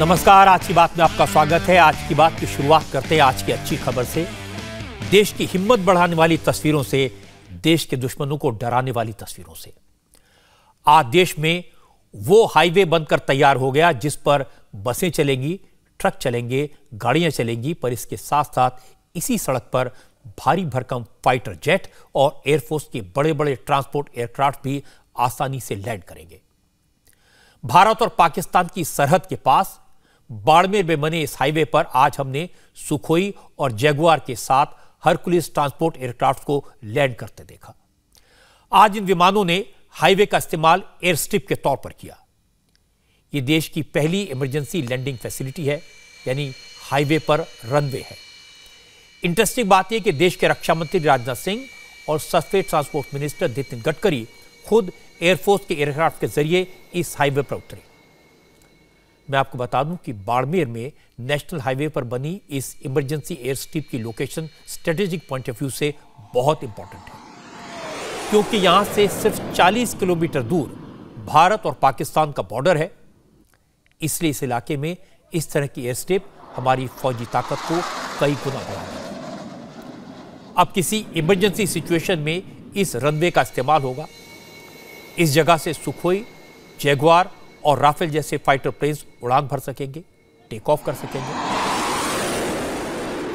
नमस्कार आज की बात में आपका स्वागत है आज की बात की शुरुआत करते हैं आज की अच्छी खबर से देश की हिम्मत बढ़ाने वाली तस्वीरों से देश के दुश्मनों को डराने वाली तस्वीरों से आज देश में वो हाईवे बनकर तैयार हो गया जिस पर बसें चलेंगी ट्रक चलेंगे गाड़ियां चलेंगी पर इसके साथ साथ इसी सड़क पर भारी भरकम फाइटर जेट और एयरफोर्स के बड़े बड़े ट्रांसपोर्ट एयरक्राफ्ट भी आसानी से लैंड करेंगे भारत और पाकिस्तान की सरहद के पास बाड़मेर में बने इस हाईवे पर आज हमने सुखोई और जैगुआर के साथ हरकुलिस ट्रांसपोर्ट एयरक्राफ्ट को लैंड करते देखा आज इन विमानों ने हाईवे का इस्तेमाल एयर स्ट्रिप के तौर पर किया ये देश की पहली इमरजेंसी लैंडिंग फैसिलिटी है यानी हाईवे पर रनवे है इंटरेस्टिंग बात यह कि देश के रक्षा मंत्री राजनाथ सिंह और सस्ते ट्रांसपोर्ट मिनिस्टर नितिन गडकरी खुद एयरफोर्स के एयरक्राफ्ट के जरिए इस हाईवे पर उतरे मैं आपको बता दूं कि बाड़मेर में नेशनल हाईवे पर बनी इस इमरजेंसी एयर स्ट्रिप की location strategic point of view से बहुत इंपॉर्टेंट है क्योंकि यहां से सिर्फ 40 किलोमीटर दूर भारत और पाकिस्तान का बॉर्डर है इसलिए इस इलाके में इस तरह की एयर स्ट्रिप हमारी फौजी ताकत को कई गुना बढ़ा अब किसी इमरजेंसी सिचुएशन में इस रनवे का इस्तेमाल होगा इस जगह से सुखोई जैगवार और राफेल जैसे फाइटर प्लेन्स उड़ान भर सकेंगे टेक ऑफ कर सकेंगे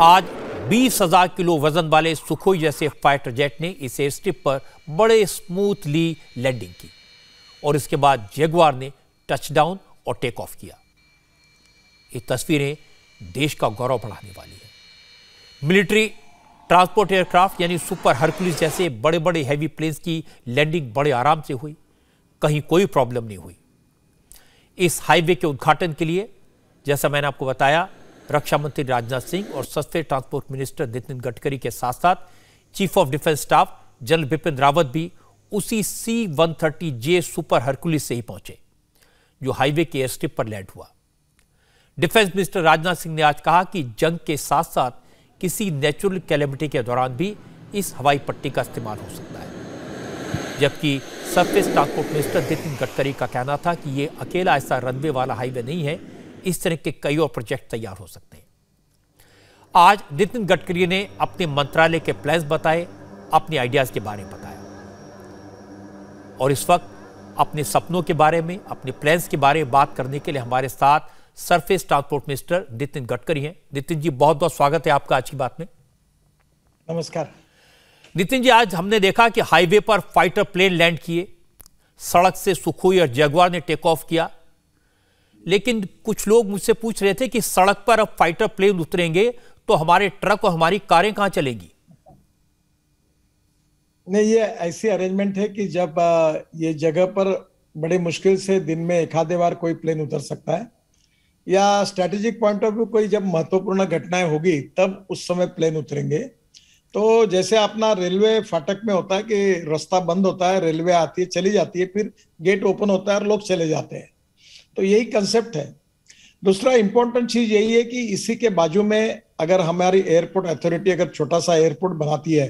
आज बीस हजार किलो वजन वाले सुखोई जैसे फाइटर जेट ने इस एयर स्ट्रिप पर बड़े स्मूथली लैंडिंग की और इसके बाद जेगवार ने टचडाउन और टेक ऑफ किया ये तस्वीरें देश का गौरव बढ़ाने वाली है मिलिट्री ट्रांसपोर्ट एयरक्राफ्ट यानी सुपर हरकुलिस जैसे बड़े बड़े हैवी प्लेन्स की लैंडिंग बड़े आराम से हुई कहीं कोई प्रॉब्लम नहीं हुई इस हाईवे के उद्घाटन के लिए जैसा मैंने आपको बताया रक्षा मंत्री राजनाथ सिंह और सस्ते ट्रांसपोर्ट मिनिस्टर नितिन गडकरी के साथ साथ chief of defence staff general Bipin Rawat भी उसी C one thirty J super Hercules से ही पहुंचे जो हाईवे के एयर स्ट्रिप पर लैंड हुआ डिफेंस मिनिस्टर राजनाथ सिंह ने आज कहा कि जंग के साथ साथ किसी नेचुरल कैलेमिटी के दौरान भी इस हवाई पट्टी का इस्तेमाल हो सकता है जबकि surface transport minister Nitin Gadkari का कहना था कि ये अकेला ऐसा रनवे वाला हाईवे नहीं है इस तरह के कई और प्रोजेक्ट तैयार हो सकते हैं आज नितिन गडकरी ने अपने मंत्रालय के प्लान्स बताए अपने आइडियाज के बारे में बताया और इस वक्त अपने सपनों के बारे में अपने प्लान्स के बारे में बात करने के लिए हमारे साथ surface transport minister Nitin Gadkari हैं नितिन जी बहुत बहुत स्वागत है आपका आज की बात में नमस्कार नितिन जी आज हमने देखा कि हाईवे पर फाइटर प्लेन लैंड किए सड़क से सुखोई और जगवार ने टेक ऑफ किया लेकिन कुछ लोग मुझसे पूछ रहे थे कि सड़क पर अब फाइटर प्लेन उतरेंगे तो हमारे ट्रक और हमारी कारें कहां चलेंगी नहीं ये ऐसी अरेंजमेंट है कि जब ये जगह पर बड़े मुश्किल से दिन में एक आधे बार कोई प्लेन उतर सकता है या स्ट्रेटेजिक पॉइंट ऑफ व्यू कोई जब महत्वपूर्ण घटनाएं होगी तब उस समय प्लेन उतरेंगे तो जैसे अपना रेलवे फाटक में होता है कि रास्ता बंद होता है रेलवे आती है चली जाती है फिर गेट ओपन होता है और लोग चले जाते हैं तो यही कंसेप्ट है दूसरा इंपॉर्टेंट चीज यही है कि इसी के बाजू में अगर हमारी एयरपोर्ट अथॉरिटी अगर छोटा सा एयरपोर्ट बनाती है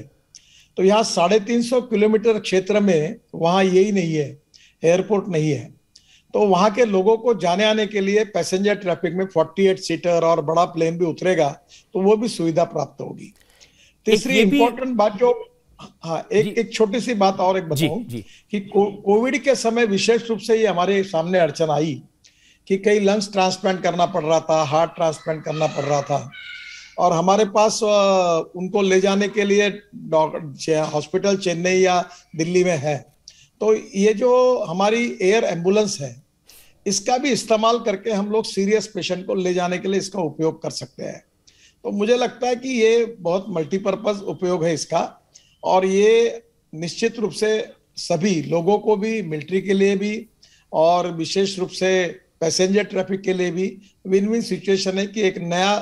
तो यहाँ साढ़े तीन सौ किलोमीटर क्षेत्र में वहां यही नहीं है एयरपोर्ट नहीं है तो वहां के लोगों को जाने आने के लिए पैसेंजर ट्रैफिक में 48 सीटर और बड़ा प्लेन भी उतरेगा तो वो भी सुविधा प्राप्त होगी तीसरी इंपॉर्टेंट बात जो हाँ एक एक छोटी सी बात और एक बताऊं कि कोविड के समय विशेष रूप से ये हमारे सामने अड़चन आई कि कई लंग्स ट्रांसप्लांट करना पड़ रहा था हार्ट ट्रांसप्लांट करना पड़ रहा था और हमारे पास उनको ले जाने के लिए हॉस्पिटल चेन्नई या दिल्ली में है तो ये जो हमारी एयर एम्बुलेंस है इसका भी इस्तेमाल करके हम लोग सीरियस पेशेंट को ले जाने के लिए इसका उपयोग कर सकते हैं तो मुझे लगता है कि ये बहुत मल्टीपर्पज उपयोग है इसका और ये निश्चित रूप से सभी लोगों को भी मिलिट्री के लिए भी और विशेष रूप से पैसेंजर ट्रैफिक के लिए भी विन विन सिचुएशन है कि एक नया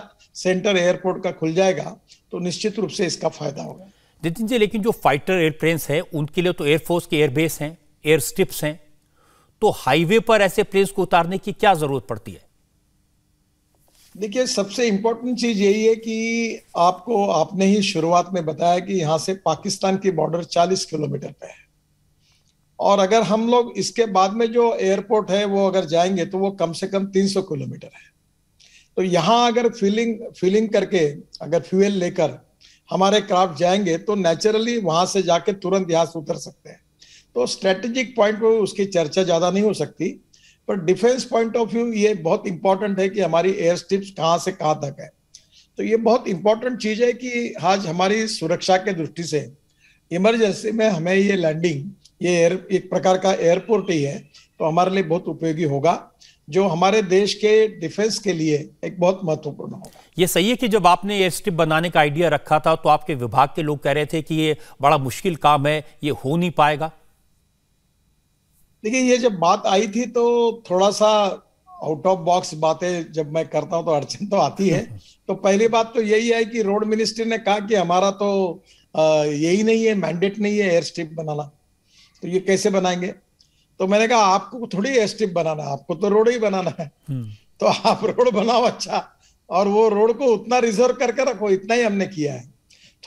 सेंटर एयरपोर्ट का खुल जाएगा तो निश्चित रूप से इसका फायदा होगा नितिन जी लेकिन जो फाइटर एयरप्लेन है उनके लिए तो एयरफोर्स के एयरबेस हैं एयर स्ट्रिप्स हैं तो हाईवे पर ऐसे प्लेन्स को उतारने की क्या जरूरत पड़ती है देखिए सबसे इम्पोर्टेंट चीज यही है कि आपको आपने ही शुरुआत में बताया कि यहाँ से पाकिस्तान की बॉर्डर 40 किलोमीटर पे है और अगर हम लोग इसके बाद में जो एयरपोर्ट है वो अगर जाएंगे तो वो कम से कम 300 किलोमीटर है तो यहाँ अगर फीलिंग फीलिंग करके अगर फ्यूल लेकर हमारे क्राफ्ट जाएंगे तो नेचुरली वहां से जाके तुरंत यहाँ से उतर सकते हैं तो स्ट्रेटेजिक पॉइंट पर उसकी चर्चा ज्यादा नहीं हो सकती पर डिफेंस पॉइंट ऑफ व्यू ये बहुत इंपॉर्टेंट है कि हमारी एयर स्ट्रिप्स कहाँ से कहाँ तक है तो ये बहुत इंपॉर्टेंट चीज है कि आज हमारी सुरक्षा के दृष्टि से इमरजेंसी में हमें ये लैंडिंग ये एयर एक प्रकार का एयरपोर्ट ही है तो हमारे लिए बहुत उपयोगी होगा जो हमारे देश के डिफेंस के लिए एक बहुत महत्वपूर्ण होगा ये सही है कि जब आपने एयर स्ट्रिप बनाने का आइडिया रखा था तो आपके विभाग के लोग कह रहे थे कि ये बड़ा मुश्किल काम है ये हो नहीं पाएगा देखिए ये जब बात आई थी तो थोड़ा सा आउट ऑफ बॉक्स बातें जब मैं करता हूँ तो अड़चन तो आती है तो पहली बात तो यही है कि रोड मिनिस्ट्री ने कहा कि हमारा तो यही नहीं है मैंडेट नहीं है एयर स्ट्रिप बनाना तो ये कैसे बनाएंगे तो मैंने कहा आपको थोड़ी एयर स्ट्रिप बनाना है आपको तो रोड ही बनाना है हम्म। तो आप रोड बनाओ अच्छा और वो रोड को उतना रिजर्व करके रखो इतना ही हमने किया है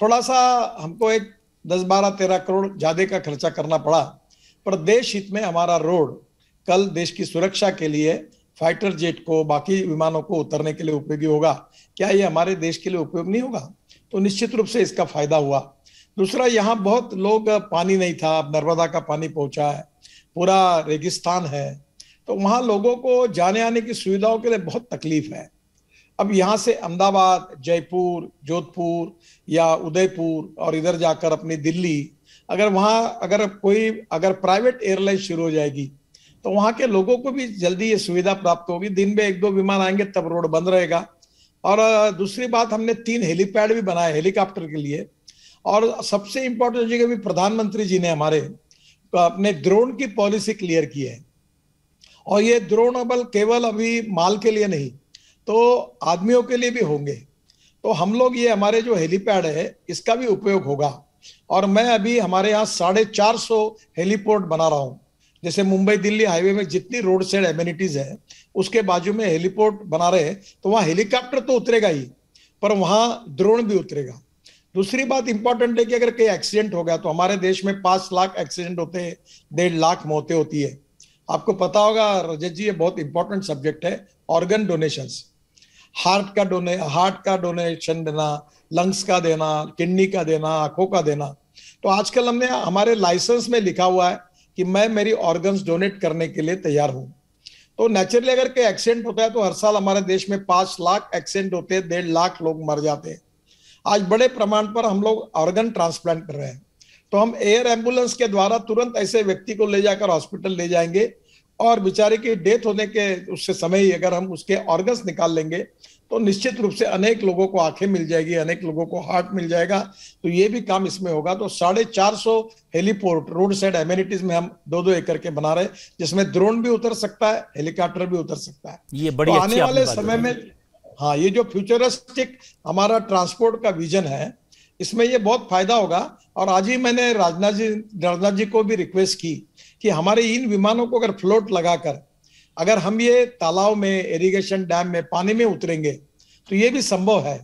थोड़ा सा हमको एक दस बारह तेरह करोड़ ज्यादा का खर्चा करना पड़ा प्रदेश हित में हमारा रोड कल देश की सुरक्षा के लिए फाइटर जेट को बाकी विमानों को उतरने के लिए उपयोगी होगा क्या ये हमारे देश के लिए उपयोग नहीं होगा तो निश्चित रूप से इसका फायदा हुआ दूसरा यहाँ बहुत लोग पानी नहीं था अब नर्मदा का पानी पहुंचा है पूरा रेगिस्तान है तो वहाँ लोगों को जाने आने की सुविधाओं के लिए बहुत तकलीफ है अब यहाँ से अहमदाबाद जयपुर जोधपुर या उदयपुर और इधर जाकर अपनी दिल्ली अगर वहाँ अगर कोई अगर प्राइवेट एयरलाइन शुरू हो जाएगी तो वहाँ के लोगों को भी जल्दी ये सुविधा प्राप्त होगी दिन में एक दो विमान आएंगे तब रोड बंद रहेगा और दूसरी बात हमने तीन हेलीपैड भी बनाए हेलीकॉप्टर के लिए और सबसे इम्पोर्टेंट जगह भी प्रधानमंत्री जी ने हमारे अपने ड्रोन की पॉलिसी क्लियर की है और ये ड्रोन अबल केवल अभी माल के लिए नहीं तो आदमियों के लिए भी होंगे तो हम लोग ये हमारे जो हेलीपैड है इसका भी उपयोग होगा और मैं अभी हमारे यहाँ साढ़े चार सौ हेलीपोर्ट बना रहा हूँ जैसे मुंबई दिल्ली हाईवे में जितनी रोड साइड एमिनिटीज है उसके बाजू में हेलीपोर्ट बना रहे तो वहाँ हेलीकॉप्टर तो उतरेगा ही पर वहाँ ड्रोन भी उतरेगा दूसरी बात इंपॉर्टेंट है कि अगर कहीं एक्सीडेंट हो गया तो हमारे देश में पांच लाख एक्सीडेंट होते हैं डेढ़ लाख मौतें होती है आपको पता होगा रजत जी ये बहुत इंपॉर्टेंट सब्जेक्ट है ऑर्गन डोनेशंस हार्ट का डोने हार्ट का डोनेशन देना लंग्स का देना किडनी का देना आंखों का देना तो आजकल हमने हमारे लाइसेंस में लिखा हुआ है कि मैं मेरी ऑर्गन्स डोनेट करने के लिए तैयार हूँ तो नेचुरली अगर कोई एक्सीडेंट होता है तो हर साल हमारे देश में पांच लाख एक्सीडेंट होते हैं डेढ़ लाख लोग मर जाते हैं आज बड़े प्रमाण पर हम लोग ऑर्गन ट्रांसप्लांट कर रहे हैं तो हम एयर एम्बुलेंस के द्वारा तुरंत ऐसे व्यक्ति को ले जाकर हॉस्पिटल ले जाएंगे और बेचारे की डेथ होने के उससे समय ही अगर हम उसके ऑर्गन्स निकाल लेंगे तो निश्चित रूप से अनेक लोगों को आंखें मिल जाएगी अनेक लोगों को हार्ट मिल जाएगा तो ये भी काम इसमें होगा तो साढ़े चार सौ हेलीपोर्ट रोड साइड एमिनिटीज में हम दो दो एकड़ के बना रहे जिसमें ड्रोन भी उतर सकता है हेलीकॉप्टर भी उतर सकता है ये बड़ी तो आने वाले समय में हाँ ये जो फ्यूचरिस्टिक हमारा ट्रांसपोर्ट का विजन है इसमें ये बहुत फायदा होगा और आज ही मैंने राजनाथ जी राजनाथ जी को भी रिक्वेस्ट की कि हमारे इन विमानों को अगर फ्लोट लगाकर अगर हम ये तालाब में इरिगेशन डैम में पानी में उतरेंगे तो ये भी संभव है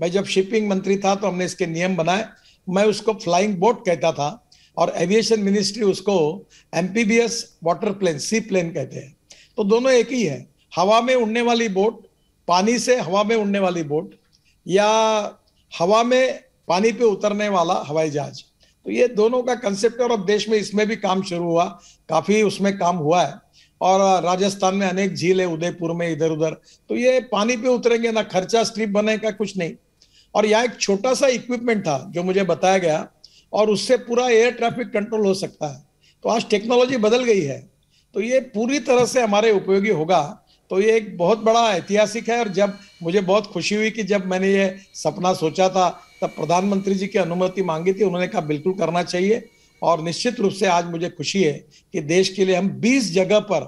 मैं जब शिपिंग मंत्री था तो हमने इसके नियम बनाए मैं उसको फ्लाइंग बोट कहता था और एविएशन मिनिस्ट्री उसको एम वाटर प्लेन सी प्लेन कहते हैं तो दोनों एक ही है हवा में उड़ने वाली बोट पानी से हवा में उड़ने वाली बोट या हवा में पानी पे उतरने वाला हवाई जहाज तो ये दोनों का कंसेप्ट है और अब देश में इसमें भी काम शुरू हुआ काफ़ी उसमें काम हुआ है और राजस्थान में अनेक झील है उदयपुर में इधर उधर तो ये पानी पे उतरेंगे ना खर्चा स्ट्रिप बने का कुछ नहीं और यहाँ एक छोटा सा इक्विपमेंट था जो मुझे बताया गया और उससे पूरा एयर ट्रैफिक कंट्रोल हो सकता है तो आज टेक्नोलॉजी बदल गई है तो ये पूरी तरह से हमारे उपयोगी होगा तो ये एक बहुत बड़ा ऐतिहासिक है और जब मुझे बहुत खुशी हुई कि जब मैंने ये सपना सोचा था तब प्रधानमंत्री जी की अनुमति मांगी थी उन्होंने कहा बिल्कुल करना चाहिए और निश्चित रूप से आज मुझे खुशी है कि देश के लिए हम 20 जगह पर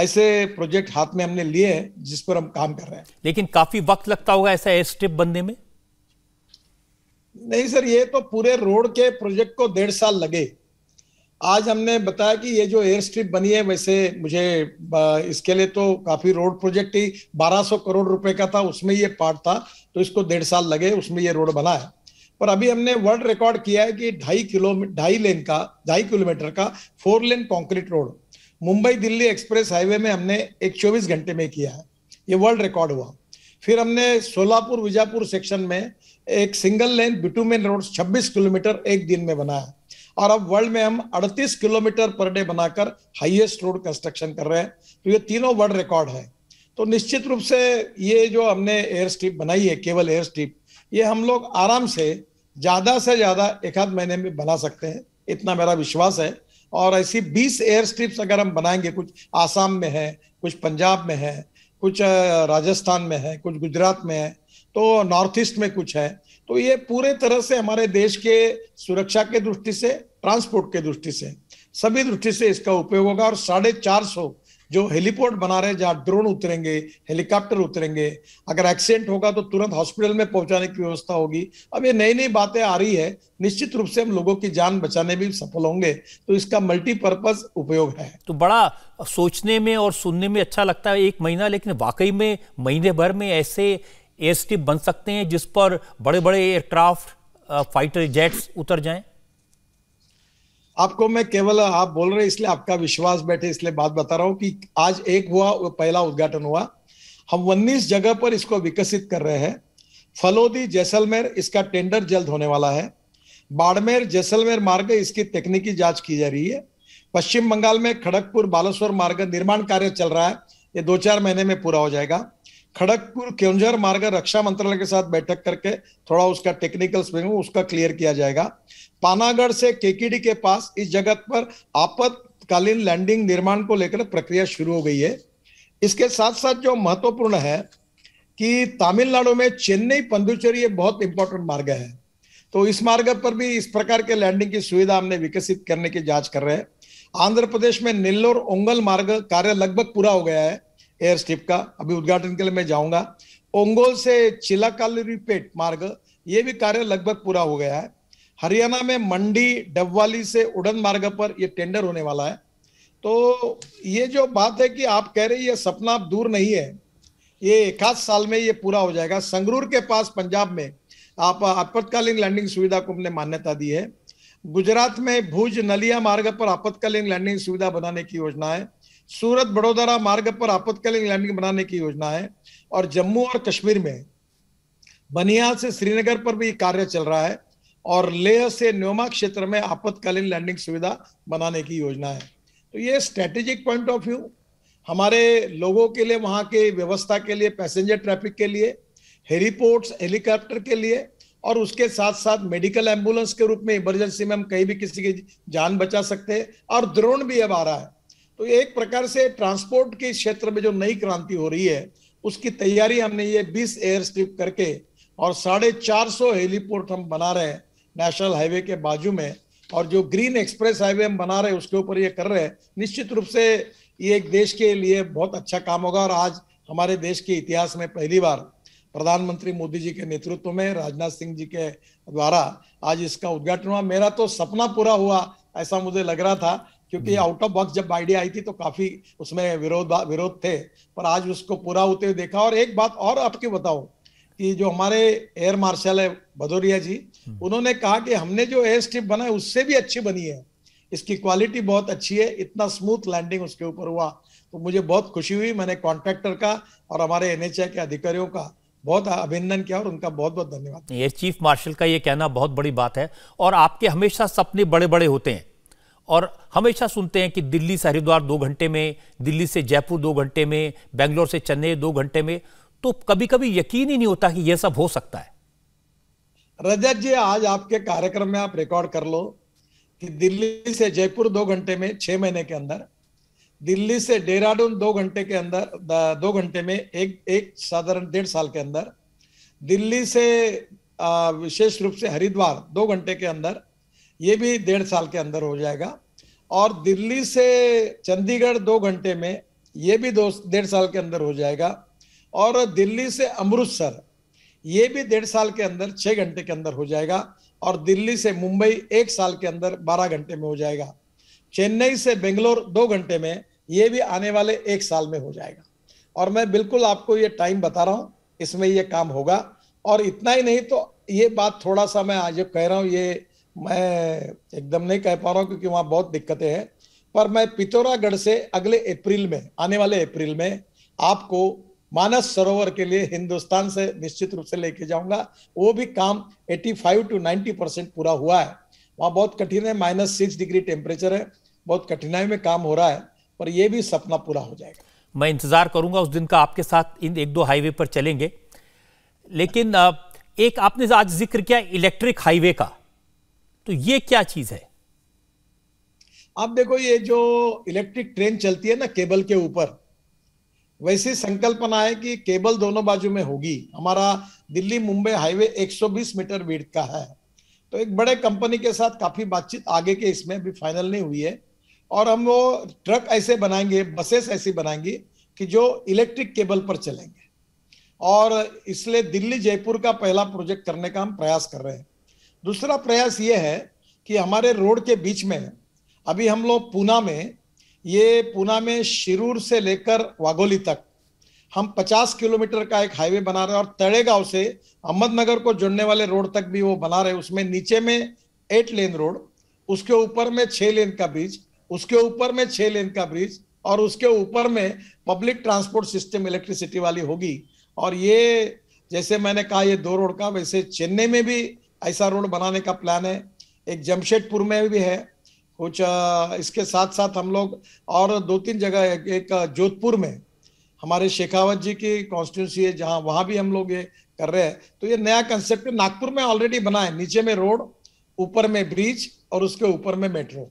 ऐसे प्रोजेक्ट हाथ में हमने लिए हैं जिस पर हम काम कर रहे हैं लेकिन काफी वक्त लगता होगा ऐसा एयर स्ट्रिप बनने में नहीं सर ये तो पूरे रोड के प्रोजेक्ट को डेढ़ साल लगे आज हमने बताया कि ये जो एयर स्ट्रिप बनी है वैसे मुझे इसके लिए तो काफी रोड प्रोजेक्ट ही 1200 करोड़ रुपए का था उसमें ये पार्ट था तो इसको डेढ़ साल लगे उसमें ये रोड बना है और अभी हमने वर्ल्ड रिकॉर्ड किया है कि ढाई किलोमीटर ढाई लेन का ढाई किलोमीटर का four lane concrete road Mumbai Delhi express highway में हमने एक चौबीस घंटे में किया है ये वर्ल्ड रिकॉर्ड हुआ फिर हमने सोलापुर विजापुर सेक्शन में एक single lane bitumen road 26 kilometre एक दिन में बनाया और अब वर्ल्ड में हम 38 किलोमीटर पर डे बनाकर हाईएस्ट रोड कंस्ट्रक्शन कर रहे हैं तो ये तीनों वर्ल्ड रिकॉर्ड है तो निश्चित रूप से ये जो हमने एयर स्ट्रिप बनाई है केवल एयर स्ट्रिप ये हम लोग आराम से ज़्यादा से ज़्यादा एक आध महीने में बना सकते हैं इतना मेरा विश्वास है और ऐसी 20 एयर स्ट्रिप्स अगर हम बनाएंगे कुछ आसाम में है कुछ पंजाब में है कुछ राजस्थान में है कुछ गुजरात में है तो नॉर्थ ईस्ट में कुछ है तो ये पूरे तरह से हमारे देश के सुरक्षा के दृष्टि से ट्रांसपोर्ट के दृष्टि से सभी दृष्टि से इसका उपयोग होगा और साढ़े चार सौ जो हेलीपोर्ट बना रहे हैं जहाँ ड्रोन उतरेंगे हेलीकॉप्टर उतरेंगे अगर एक्सीडेंट होगा तो तुरंत हॉस्पिटल में पहुंचाने की व्यवस्था होगी अब ये नई नई बातें आ रही है निश्चित रूप से हम लोगों की जान बचाने में सफल होंगे तो इसका मल्टीपर्पज उपयोग है तो बड़ा सोचने में और सुनने में अच्छा लगता है एक महीना लेकिन वाकई में महीने भर में ऐसे एयर बन सकते हैं जिस पर बड़े बड़े एयरक्राफ्ट फाइटर जेट्स उतर जाएं आपको मैं केवल आप बोल रहे इसलिए आपका विश्वास बैठे इसलिए बात बता रहा हूं कि आज एक हुआ पहला उद्घाटन हुआ हम उन्नीस जगह पर इसको विकसित कर रहे हैं फलोदी जैसलमेर इसका टेंडर जल्द होने वाला है बाड़मेर जैसलमेर मार्ग इसकी तकनीकी जांच की जा रही है पश्चिम बंगाल में खड़गपुर बालेश्वर मार्ग निर्माण कार्य चल रहा है ये दो चार महीने में पूरा हो जाएगा खड़गपुर केवंझर मार्ग रक्षा मंत्रालय के साथ बैठक करके थोड़ा उसका टेक्निकल स्पेंग उसका क्लियर किया जाएगा पानागढ़ से केकीडी के पास इस जगत पर आपातकालीन लैंडिंग निर्माण को लेकर प्रक्रिया शुरू हो गई है इसके साथ साथ जो महत्वपूर्ण है कि तमिलनाडु में चेन्नई पंदुचेरी ये बहुत इंपॉर्टेंट मार्ग है तो इस मार्ग पर भी इस प्रकार के लैंडिंग की सुविधा हमने विकसित करने की जांच कर रहे हैं आंध्र प्रदेश में नेल्लोर ओंगल मार्ग कार्य लगभग पूरा हो गया है एयर स्ट्रिप का अभी उद्घाटन के लिए मैं जाऊंगा ओंगोल से चिलाकालीपेट मार्ग ये भी कार्य लगभग पूरा हो गया है हरियाणा में मंडी डबवाली से उड़न मार्ग पर यह टेंडर होने वाला है तो ये जो बात है कि आप कह रहे ये सपना आप दूर नहीं है ये एकाध साल में ये पूरा हो जाएगा संगरूर के पास पंजाब में आप आपातकालीन लैंडिंग सुविधा को हमने मान्यता दी है गुजरात में भुज नलिया मार्ग पर आपातकालीन लैंडिंग सुविधा बनाने की योजना है सूरत बड़ोदरा मार्ग पर आपातकालीन लैंडिंग बनाने की योजना है और जम्मू और कश्मीर में बनिया से श्रीनगर पर भी कार्य चल रहा है और लेह से न्योमा क्षेत्र में आपातकालीन लैंडिंग सुविधा बनाने की योजना है तो ये स्ट्रेटेजिक पॉइंट ऑफ व्यू हमारे लोगों के लिए वहाँ के व्यवस्था के लिए पैसेंजर ट्रैफिक के लिए हेलीपोर्ट्स हेलीकॉप्टर के लिए और उसके साथ साथ मेडिकल एम्बुलेंस के रूप में इमरजेंसी में हम कहीं भी किसी की जान बचा सकते हैं और ड्रोन भी अब आ रहा है तो ये एक प्रकार से ट्रांसपोर्ट के क्षेत्र में जो नई क्रांति हो रही है उसकी तैयारी हमने ये 20 एयर स्ट्रिप करके और साढ़े चार सौ हेलीपोर्ट हम बना रहे हैं नेशनल हाईवे के बाजू में और जो ग्रीन एक्सप्रेस हाईवे हम बना रहे हैं उसके ऊपर ये कर रहे हैं निश्चित रूप से ये एक देश के लिए बहुत अच्छा काम होगा और आज हमारे देश के इतिहास में पहली बार प्रधानमंत्री मोदी जी के नेतृत्व में राजनाथ सिंह जी के द्वारा आज इसका उद्घाटन हुआ मेरा तो सपना पूरा हुआ ऐसा मुझे लग रहा था क्योंकि आउट ऑफ बॉक्स जब आइडिया आई थी तो काफी उसमें विरोध विरोध थे पर आज उसको पूरा होते हुए देखा और एक बात और आपके बताओ कि जो हमारे एयर मार्शल है भदौरिया जी हम्म। उन्होंने कहा कि हमने जो एयर स्ट्रिप बनाए उससे भी अच्छी बनी है इसकी क्वालिटी बहुत अच्छी है इतना स्मूथ लैंडिंग उसके ऊपर हुआ तो मुझे बहुत खुशी हुई मैंने कॉन्ट्रैक्टर का और हमारे एनएचए के अधिकारियों का बहुत अभिनंदन किया और उनका बहुत बहुत धन्यवाद एयर चीफ मार्शल का ये कहना बहुत बड़ी बात है और आपके हमेशा सपने बड़े बड़े होते हैं और हमेशा सुनते हैं कि दिल्ली से हरिद्वार दो घंटे में दिल्ली से जयपुर दो घंटे में बेंगलोर से चेन्नई दो घंटे में तो कभी कभी यकीन ही नहीं होता कि यह सब हो सकता है रजत जी आज आपके कार्यक्रम में आप रिकॉर्ड कर लो कि दिल्ली से जयपुर दो घंटे में छह महीने के अंदर दिल्ली से डेहराडून दो घंटे के अंदर दो घंटे में एक एक साधारण डेढ़ साल के अंदर दिल्ली से विशेष रूप से हरिद्वार दो घंटे के अंदर ये भी डेढ़ साल के अंदर हो जाएगा और दिल्ली से चंडीगढ़ दो घंटे में ये भी दो डेढ़ साल के अंदर हो जाएगा और दिल्ली से अमृतसर ये भी डेढ़ साल के अंदर छः घंटे के अंदर हो जाएगा और दिल्ली से मुंबई एक साल के अंदर बारह घंटे में हो जाएगा चेन्नई से बेंगलोर दो घंटे में ये भी आने वाले एक साल में हो जाएगा और मैं बिल्कुल आपको ये टाइम बता रहा हूँ इसमें ये काम होगा और इतना ही नहीं तो ये बात थोड़ा सा मैं आज कह रहा हूँ ये मैं एकदम नहीं कह पा रहा हूँ क्योंकि वहां बहुत दिक्कतें हैं पर मैं पिथौरागढ़ से अगले अप्रैल में आने वाले अप्रैल में आपको मानस सरोवर के लिए हिंदुस्तान से निश्चित रूप से लेके जाऊंगा वो भी काम 85 टू 90 परसेंट पूरा हुआ है वहाँ बहुत कठिन है माइनस सिक्स डिग्री टेम्परेचर है बहुत कठिनाई में काम हो रहा है पर यह भी सपना पूरा हो जाएगा मैं इंतजार करूंगा उस दिन का आपके साथ इन एक दो हाईवे पर चलेंगे लेकिन एक आपने आज जिक्र किया इलेक्ट्रिक हाईवे का तो ये क्या चीज है आप देखो ये जो इलेक्ट्रिक ट्रेन चलती है ना केबल के ऊपर वैसे संकल्पना है कि केबल दोनों बाजू में होगी हमारा Delhi Mumbai highway 120 metre wide का है तो एक बड़े कंपनी के साथ काफी बातचीत आगे के इसमें अभी फाइनल नहीं हुई है और हम वो ट्रक ऐसे बनाएंगे बसेस ऐसी बनाएंगे कि जो इलेक्ट्रिक केबल पर चलेंगे और इसलिए दिल्ली जयपुर का पहला प्रोजेक्ट करने का हम प्रयास कर रहे हैं दूसरा प्रयास ये है कि हमारे रोड के बीच में अभी हम लोग पूना में ये पूना में शिरूर से लेकर वाघोली तक हम 50 किलोमीटर का एक हाईवे बना रहे हैं और तड़ेगांव से अहमदनगर को जुड़ने वाले रोड तक भी वो बना रहे हैं उसमें नीचे में एट लेन रोड उसके ऊपर में छः लेन का ब्रिज उसके ऊपर में छः लेन का ब्रिज और उसके ऊपर में पब्लिक ट्रांसपोर्ट सिस्टम इलेक्ट्रिसिटी वाली होगी और ये जैसे मैंने कहा ये दो रोड का वैसे चेन्नई में भी ऐसा रोड बनाने का प्लान है एक जमशेदपुर में भी है कुछ इसके साथ साथ हम लोग और दो तीन जगह एक जोधपुर में हमारे शेखावत जी की कॉन्स्टिट्यूंसी है जहाँ वहाँ भी हम लोग ये कर रहे हैं तो ये नया कंसेप्ट नागपुर में ऑलरेडी बना है नीचे में रोड ऊपर में ब्रिज और उसके ऊपर में मेट्रो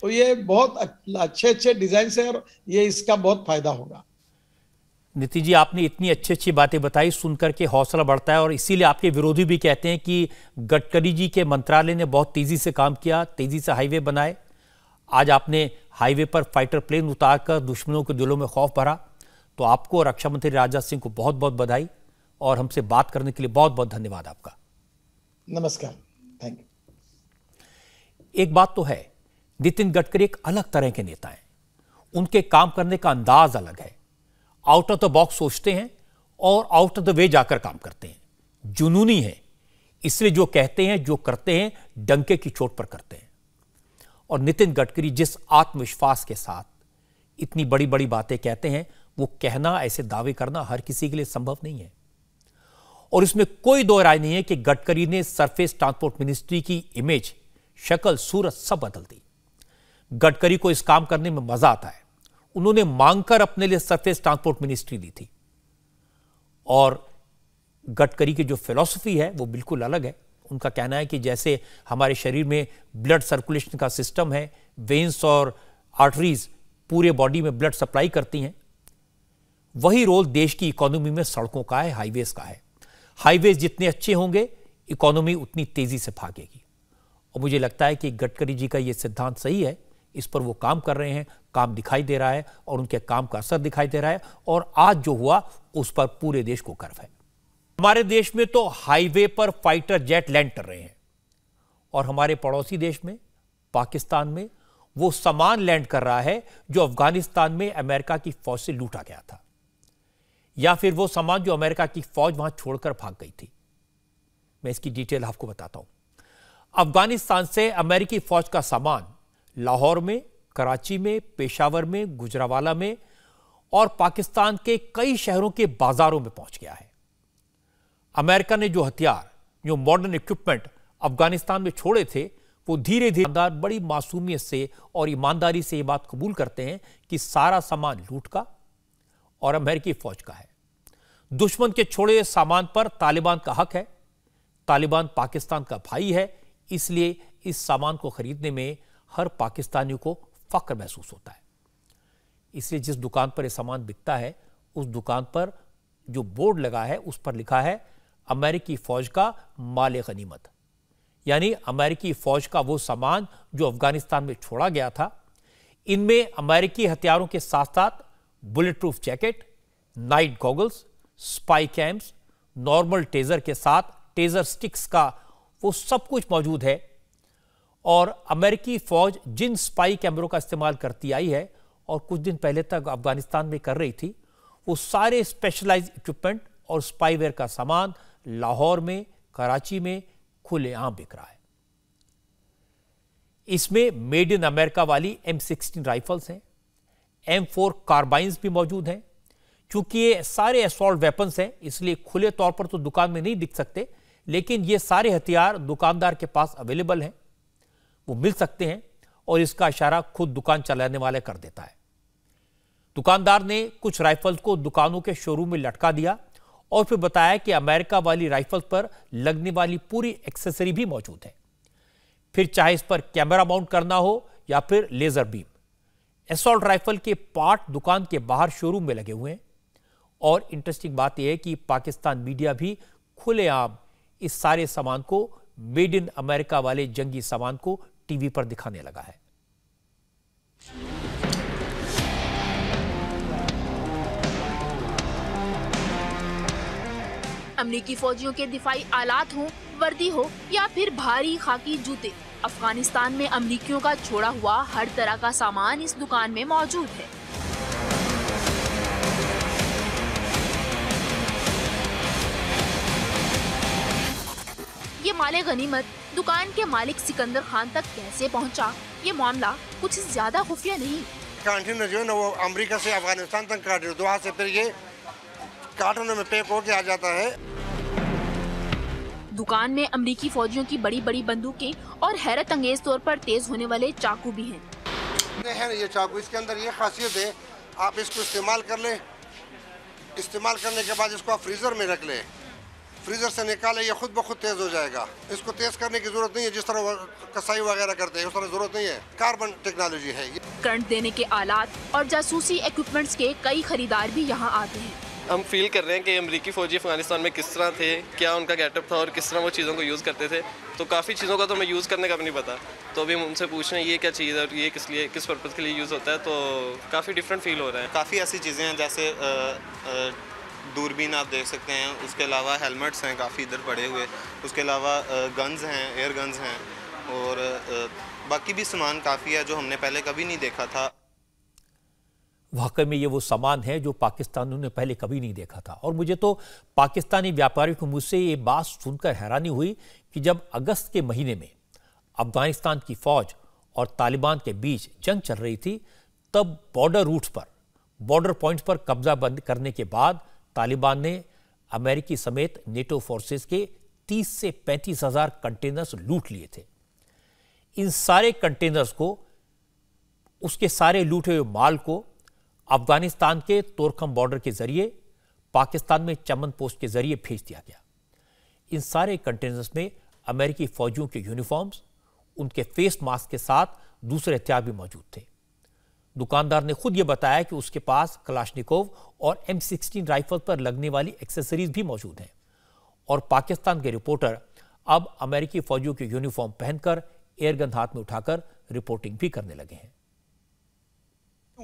तो ये बहुत अच्छे अच्छे डिजाइन से और ये इसका बहुत फायदा होगा नीति जी आपने इतनी अच्छी अच्छी बातें बताई सुनकर के हौसला बढ़ता है और इसीलिए आपके विरोधी भी कहते हैं कि गडकरी जी के मंत्रालय ने बहुत तेज़ी से काम किया तेज़ी से हाईवे बनाए आज आपने हाईवे पर फाइटर प्लेन उतार कर दुश्मनों के दिलों में खौफ भरा तो आपको और रक्षा मंत्री राजनाथ सिंह को बहुत बहुत बधाई और हमसे बात करने के लिए बहुत बहुत धन्यवाद आपका नमस्कार थैंक यू एक बात तो है नितिन गडकरी एक अलग तरह के नेता हैं उनके काम करने का अंदाज अलग है आउट ऑफ द बॉक्स सोचते हैं और आउट ऑफ द वे जाकर काम करते हैं जुनूनी है इसलिए जो कहते हैं जो करते हैं डंके की चोट पर करते हैं और नितिन गडकरी जिस आत्मविश्वास के साथ इतनी बड़ी बड़ी बातें कहते हैं वो कहना ऐसे दावे करना हर किसी के लिए संभव नहीं है और इसमें कोई दो राय नहीं है कि गडकरी ने सरफेस ट्रांसपोर्ट मिनिस्ट्री की इमेज शक्ल सूरत सब बदल दी गडकरी को इस काम करने में मजा आता है उन्होंने मांगकर अपने लिए सरफेस ट्रांसपोर्ट मिनिस्ट्री दी थी और गडकरी की जो फिलॉसफी है वो बिल्कुल अलग है उनका कहना है कि जैसे हमारे शरीर में ब्लड सर्कुलेशन का सिस्टम है वेन्स और आर्टरीज पूरे बॉडी में ब्लड सप्लाई करती हैं वही रोल देश की इकोनॉमी में सड़कों का है हाईवेज का है हाईवेज जितने अच्छे होंगे इकोनॉमी उतनी तेजी से भागेगी और मुझे लगता है कि गडकरी जी का ये सिद्धांत सही है इस पर वो काम कर रहे हैं काम दिखाई दे रहा है और उनके काम का असर दिखाई दे रहा है और आज जो हुआ उस पर पूरे देश को गर्व है हमारे देश में तो हाईवे पर फाइटर जेट लैंड कर रहे हैं और हमारे पड़ोसी देश में पाकिस्तान में वो सामान लैंड कर रहा है जो अफगानिस्तान में अमेरिका की फौज से लूटा गया था या फिर वो सामान जो अमेरिका की फौज वहां छोड़कर भाग गई थी मैं इसकी डिटेल आपको बताता हूं अफगानिस्तान से अमेरिकी फौज का सामान लाहौर में कराची में पेशावर में गुजरावाला में और पाकिस्तान के कई शहरों के बाजारों में पहुंच गया है अमेरिका ने जो हथियार जो मॉडर्न इक्विपमेंट अफगानिस्तान में छोड़े थे वो धीरे धीरे बड़ी मासूमियत से और ईमानदारी से ये बात कबूल करते हैं कि सारा सामान लूट का और अमेरिकी फौज का है दुश्मन के छोड़े सामान पर तालिबान का हक है तालिबान पाकिस्तान का भाई है इसलिए इस सामान को खरीदने में हर पाकिस्तानी को फ़ख्र महसूस होता है इसलिए जिस दुकान पर यह सामान बिकता है उस दुकान पर जो बोर्ड लगा है उस पर लिखा है अमेरिकी फ़ौज का माल गनीमत यानी अमेरिकी फ़ौज का वो सामान जो अफ़गानिस्तान में छोड़ा गया था इनमें अमेरिकी हथियारों के साथ साथ bullet proof jacket night goggles spy camp normal taser के साथ टेजर स्टिक्स का वो सब कुछ मौजूद है और अमेरिकी फौज जिन स्पाई कैमरों का इस्तेमाल करती आई है और कुछ दिन पहले तक अफगानिस्तान में कर रही थी वो सारे स्पेशलाइज इक्विपमेंट और स्पाईवेयर का सामान लाहौर में कराची में खुलेआम बिक रहा है इसमें मेड इन अमेरिका वाली एम सिक्सटीन राइफल्स हैं एम फोर कार्बाइंस भी मौजूद हैं क्योंकि ये सारे असॉल्ट वेपन्स हैं इसलिए खुले तौर पर तो दुकान में नहीं दिख सकते लेकिन ये सारे हथियार दुकानदार के पास अवेलेबल हैं वो मिल सकते हैं और इसका इशारा खुद दुकान चलाने वाले कर देता है दुकानदार ने कुछ राइफल्स को दुकानों के शोरूम में लटका दिया और फिर बताया कि अमेरिका वाली राइफल पर लगने वाली पूरी एक्सेसरी भी मौजूद है फिर चाहे इस पर कैमरा माउंट करना हो या फिर लेजर बीम एसॉल्ट राइफल के पार्ट दुकान के बाहर शोरूम में लगे हुए हैं और इंटरेस्टिंग बात यह है कि पाकिस्तान मीडिया भी खुलेआम इस सारे सामान को मेड इन अमेरिका वाले जंगी सामान को टीवी पर दिखाने लगा है अमरीकी फौजियों के दिफाई आलात हो वर्दी हो या फिर भारी खाकी जूते अफगानिस्तान में अमरीकियों का छोड़ा हुआ हर तरह का सामान इस दुकान में मौजूद है ये माले गनीमत दुकान के मालिक सिकंदर खान तक कैसे पहुंचा? ये मामला कुछ ज्यादा खुफिया नहीं कंटेनर जो है ना वो अमेरिका से अफगानिस्तान तक दोहा से फिर ये कार्टनों में पैक होके आ जाता है दुकान में अमरीकी फौजियों की बड़ी बड़ी बंदूकें और हैरत अंगेज तौर पर तेज होने वाले चाकू भी है ये चाकू इसके अंदर ये खासियत है आप इसको इस्तेमाल कर ले इस्तेमाल करने के बाद इसको आप फ्रीजर में रख लें फ्रीज़र से निकाले ये खुद ब खुद तेज़ हो जाएगा इसको तेज़ करने की ज़रूरत नहीं है जिस तरह कसाई वगैरह करते हैं उस तरह ज़रूरत नहीं है कार्बन टेक्नोलॉजी है करंट देने के आलात और जासूसी इक्विपमेंट्स के कई खरीदार भी यहाँ आते हैं हम फील कर रहे हैं कि अमरीकी फ़ौजी अफगानिस्तान में किस तरह थे क्या उनका गेटअप था और किस तरह वो चीज़ों को यूज़ करते थे तो काफ़ी चीज़ों का तो हमें यूज़ करने का भी नहीं पता तो अभी हम उनसे पूछ रहे हैं ये क्या चीज़ है और ये किस लिए किस पर्पज़ के लिए यूज़ होता है तो काफ़ी डिफरेंट फील हो रहा है काफ़ी ऐसी चीज़ें हैं जैसे आ, आ, दूरबीन आप देख सकते हैं उसके अलावा हेलमेट्स हैं काफ़ी इधर पड़े हुए उसके अलावा गन्स हैं एयर गन्स हैं और बाकी भी सामान काफ़ी है जो हमने पहले कभी नहीं देखा था वाकई में ये वो सामान है जो पाकिस्तानियों ने पहले कभी नहीं देखा था और मुझे तो पाकिस्तानी व्यापारियों को मुझसे ये बात सुनकर हैरानी हुई कि जब अगस्त के महीने में अफगानिस्तान की फौज और तालिबान के बीच जंग चल रही थी तब बॉर्डर रूट पर बॉर्डर पॉइंट पर कब्जा बंद करने के बाद तालिबान ने अमेरिकी समेत नेटो फोर्सेस के 30 से पैंतीस हजार कंटेनर्स लूट लिए थे इन सारे कंटेनर्स को उसके सारे लूटे हुए माल को अफगानिस्तान के तोरखम बॉर्डर के जरिए पाकिस्तान में चमन पोस्ट के जरिए भेज दिया गया इन सारे कंटेनर्स में अमेरिकी फौजियों के यूनिफॉर्म्स उनके फेस मास्क के साथ दूसरे हथियार भी मौजूद थे दुकानदार ने खुद ये बताया कि उसके पास कलाशनिकोव और एम सिक्सटीन राइफल पर लगने वाली एक्सेसरीज भी मौजूद हैं और पाकिस्तान के रिपोर्टर अब अमेरिकी फौजियों की यूनिफॉर्म पहनकर एयरगन हाथ में उठाकर रिपोर्टिंग भी करने लगे हैं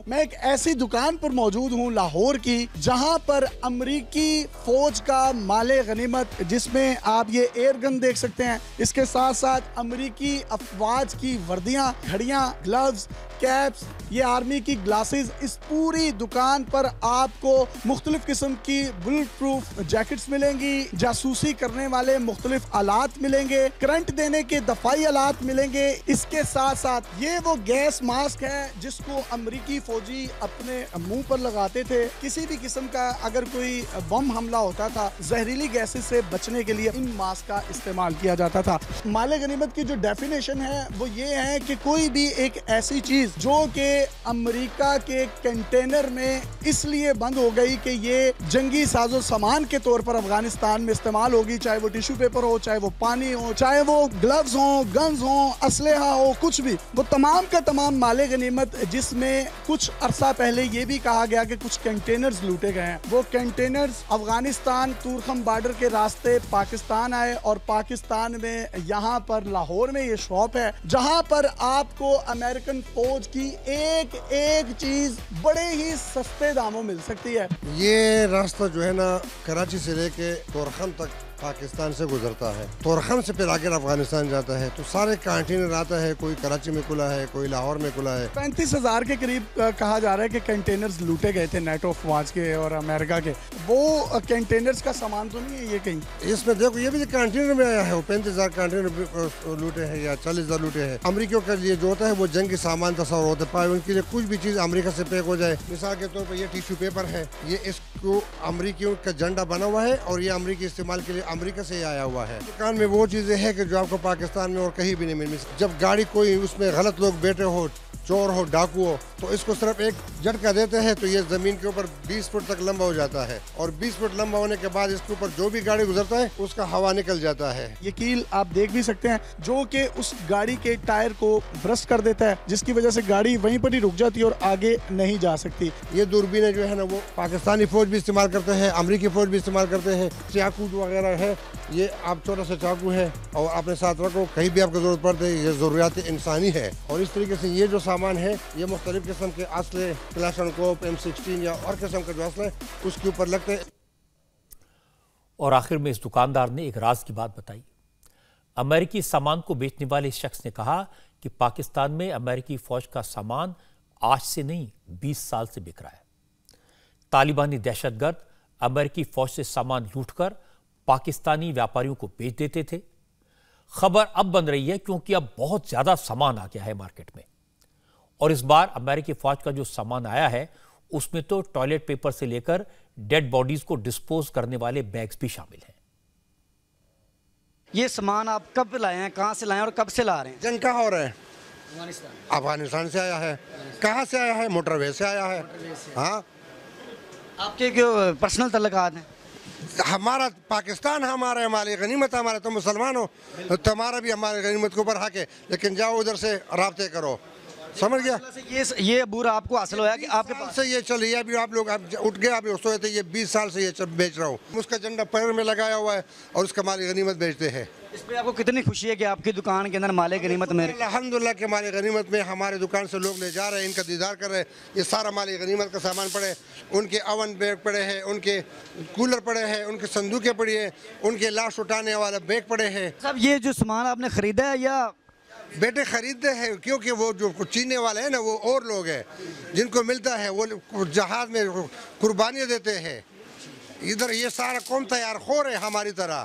मैं एक ऐसी दुकान पर मौजूद हूं लाहौर की जहां पर अमरीकी फौज का माले गनीमत जिसमें आप ये एयर गन देख सकते हैं इसके साथ साथ अमरीकी अफवाज की वर्दियां घड़ियां ग्लव्स कैप्स ये आर्मी की ग्लासेस इस पूरी दुकान पर आपको मुख्तलिफ किस्म की बुलेट प्रूफ जैकेट मिलेंगी जासूसी करने वाले मुख्तलिफ आलात मिलेंगे करंट देने के दफाई आलात मिलेंगे इसके साथ साथ ये वो गैस मास्क है जिसको अमरीकी फौजी अपने मुंह पर लगाते थे किसी भी किस्म का अगर कोई बम हमला होता था जहरीली गैसेस से बचने के लिए इन मास्क का इस्तेमाल किया जाता था माल गनीमत की जो डेफिनेशन है वो ये है कि कोई भी एक ऐसी चीज जो कि अमरीका के कंटेनर में इसलिए बंद हो गई कि ये जंगी साजो सामान के तौर पर अफगानिस्तान में इस्तेमाल होगी चाहे वो टिश्यू पेपर हो चाहे वो पानी हो चाहे वो ग्लव्स हो गन्स हो असलहा हो कुछ भी वो तमाम का तमाम माल गनीमत जिसमें कुछ कुछ अरसा पहले ये भी कहा गया कि कुछ कंटेनर्स लूटे गए हैं वो कंटेनर्स अफगानिस्तान तुरखम बॉर्डर के रास्ते पाकिस्तान आए और पाकिस्तान में यहाँ पर लाहौर में ये शॉप है जहाँ पर आपको अमेरिकन फौज की एक एक चीज बड़े ही सस्ते दामों मिल सकती है ये रास्ता जो है ना कराची से लेके तुरखम तक पाकिस्तान से गुजरता है तो रखम से फिर आकर अफगानिस्तान जाता है तो सारे कंटेनर आता है कोई कराची में खुला है कोई लाहौर में खुला है पैंतीस हजार के करीब कहा जा रहा है कि कंटेनर्स लूटे गए थे नेट ऑफ के और अमेरिका के वो कंटेनर्स का सामान तो नहीं है ये कहीं इसमें देखो ये भी कंटेनर में आया है वो पैंतीस हजार कंटेनर लूटे है या चालीस हजार लूटे है अमरीकियों के लिए जो होता है वो जंग के सामान तस्वर होते पाए उनके लिए कुछ भी चीज़ अमरीका से पैक हो जाए मिसाल के तौर पर यह टिश्यू पेपर है ये इसको अमरीकियों का झंडा बना हुआ है और ये अमरीकी इस्तेमाल के लिए अमेरिका से आया हुआ है दुकान में वो चीज़ें हैं कि जो आपको पाकिस्तान में और कहीं भी नहीं मिल जब गाड़ी कोई उसमें गलत लोग बैठे हो चोर हो डाकू हो तो इसको सिर्फ एक झटका देते हैं तो ये जमीन के ऊपर 20 फुट तक लंबा हो जाता है और 20 फुट लंबा होने के बाद इसके ऊपर जो भी गाड़ी गुजरता है उसका हवा निकल जाता है ये कील आप देख भी सकते हैं जो कि उस गाड़ी के टायर को ब्रश कर देता है जिसकी वजह से गाड़ी वहीं पर ही रुक जाती है और आगे नहीं जा सकती ये दूरबीने जो है ना वो पाकिस्तानी फौज भी इस्तेमाल करते हैं अमरीकी फौज भी इस्तेमाल करते हैं चाकूट वगैरह है ये आप छोटा सा चाकू है और अपने साथ रखो कहीं भी आपको जरूरत पड़ती है ये ज़रूरियात इंसानी है और इस तरीके से ये जो सामान है ये मुख्तलिफ़ किस्म के असले क्लाशन कोप एम सिक्सटीन या और किस्म का जो असले उसके ऊपर लगते हैं और आखिर में इस दुकानदार ने एक राज की बात बताई अमेरिकी सामान को बेचने वाले शख्स ने कहा कि पाकिस्तान में अमेरिकी फौज का सामान आज से नहीं 20 साल से बिक रहा है तालिबानी दहशतगर्द अमेरिकी फौज से सामान लूटकर पाकिस्तानी व्यापारियों को बेच देते थे खबर अब बन रही है क्योंकि अब बहुत ज्यादा सामान आ गया है मार्केट में और इस बार अमेरिकी फौज का जो सामान आया है उसमें तो टॉयलेट पेपर से लेकर डेड बॉडीज को डिस्पोज करने वाले बैग्स भी शामिल हैं ये सामान आप कब लाए हैं कहाँ से लाए हैं और कब से ला रहे हैं जंग कहाँ हो रहे हैं अफगानिस्तान से आया है कहाँ से आया है मोटरवे से आया है हाँ आपके पर्सनल तलकात हैं हमारा पाकिस्तान हमारे हमारी गनीमत हमारे तो मुसलमान हो तो तुम्हारा भी हमारे गनीमत के ऊपर हक है लेकिन जाओ उधर से रबते करो समझ गया ये ये बुरा आपको हासिल होया कि आपके पास से ये चल रही है अभी आप लोग आप उठ गए आप सोए थे ये 20 साल से ये बेच रहा हूँ उसका झंडा पैर में लगाया हुआ है और उसका माल गनीमत बेचते हैं इसमें आपको कितनी खुशी है कि आपकी दुकान के अंदर माले गनीमत में अलहमदिल्ला के माले गनीमत में हमारे दुकान से लोग ले जा रहे हैं इनका दीदार कर रहे हैं ये सारा माले गनीमत का सामान पड़े उनके अवन बैग पड़े हैं उनके कूलर पड़े हैं उनके संदूकें पड़ी हैं उनके लाश उठाने वाला बैग पड़े हैं सब ये जो सामान आपने खरीदा है या बेटे खरीदते हैं क्योंकि वो जो चीने वाले हैं ना वो और लोग हैं जिनको मिलता है वो जहाज में कुर्बानियाँ देते हैं इधर ये सारा कौन तैयार खोर है हमारी तरह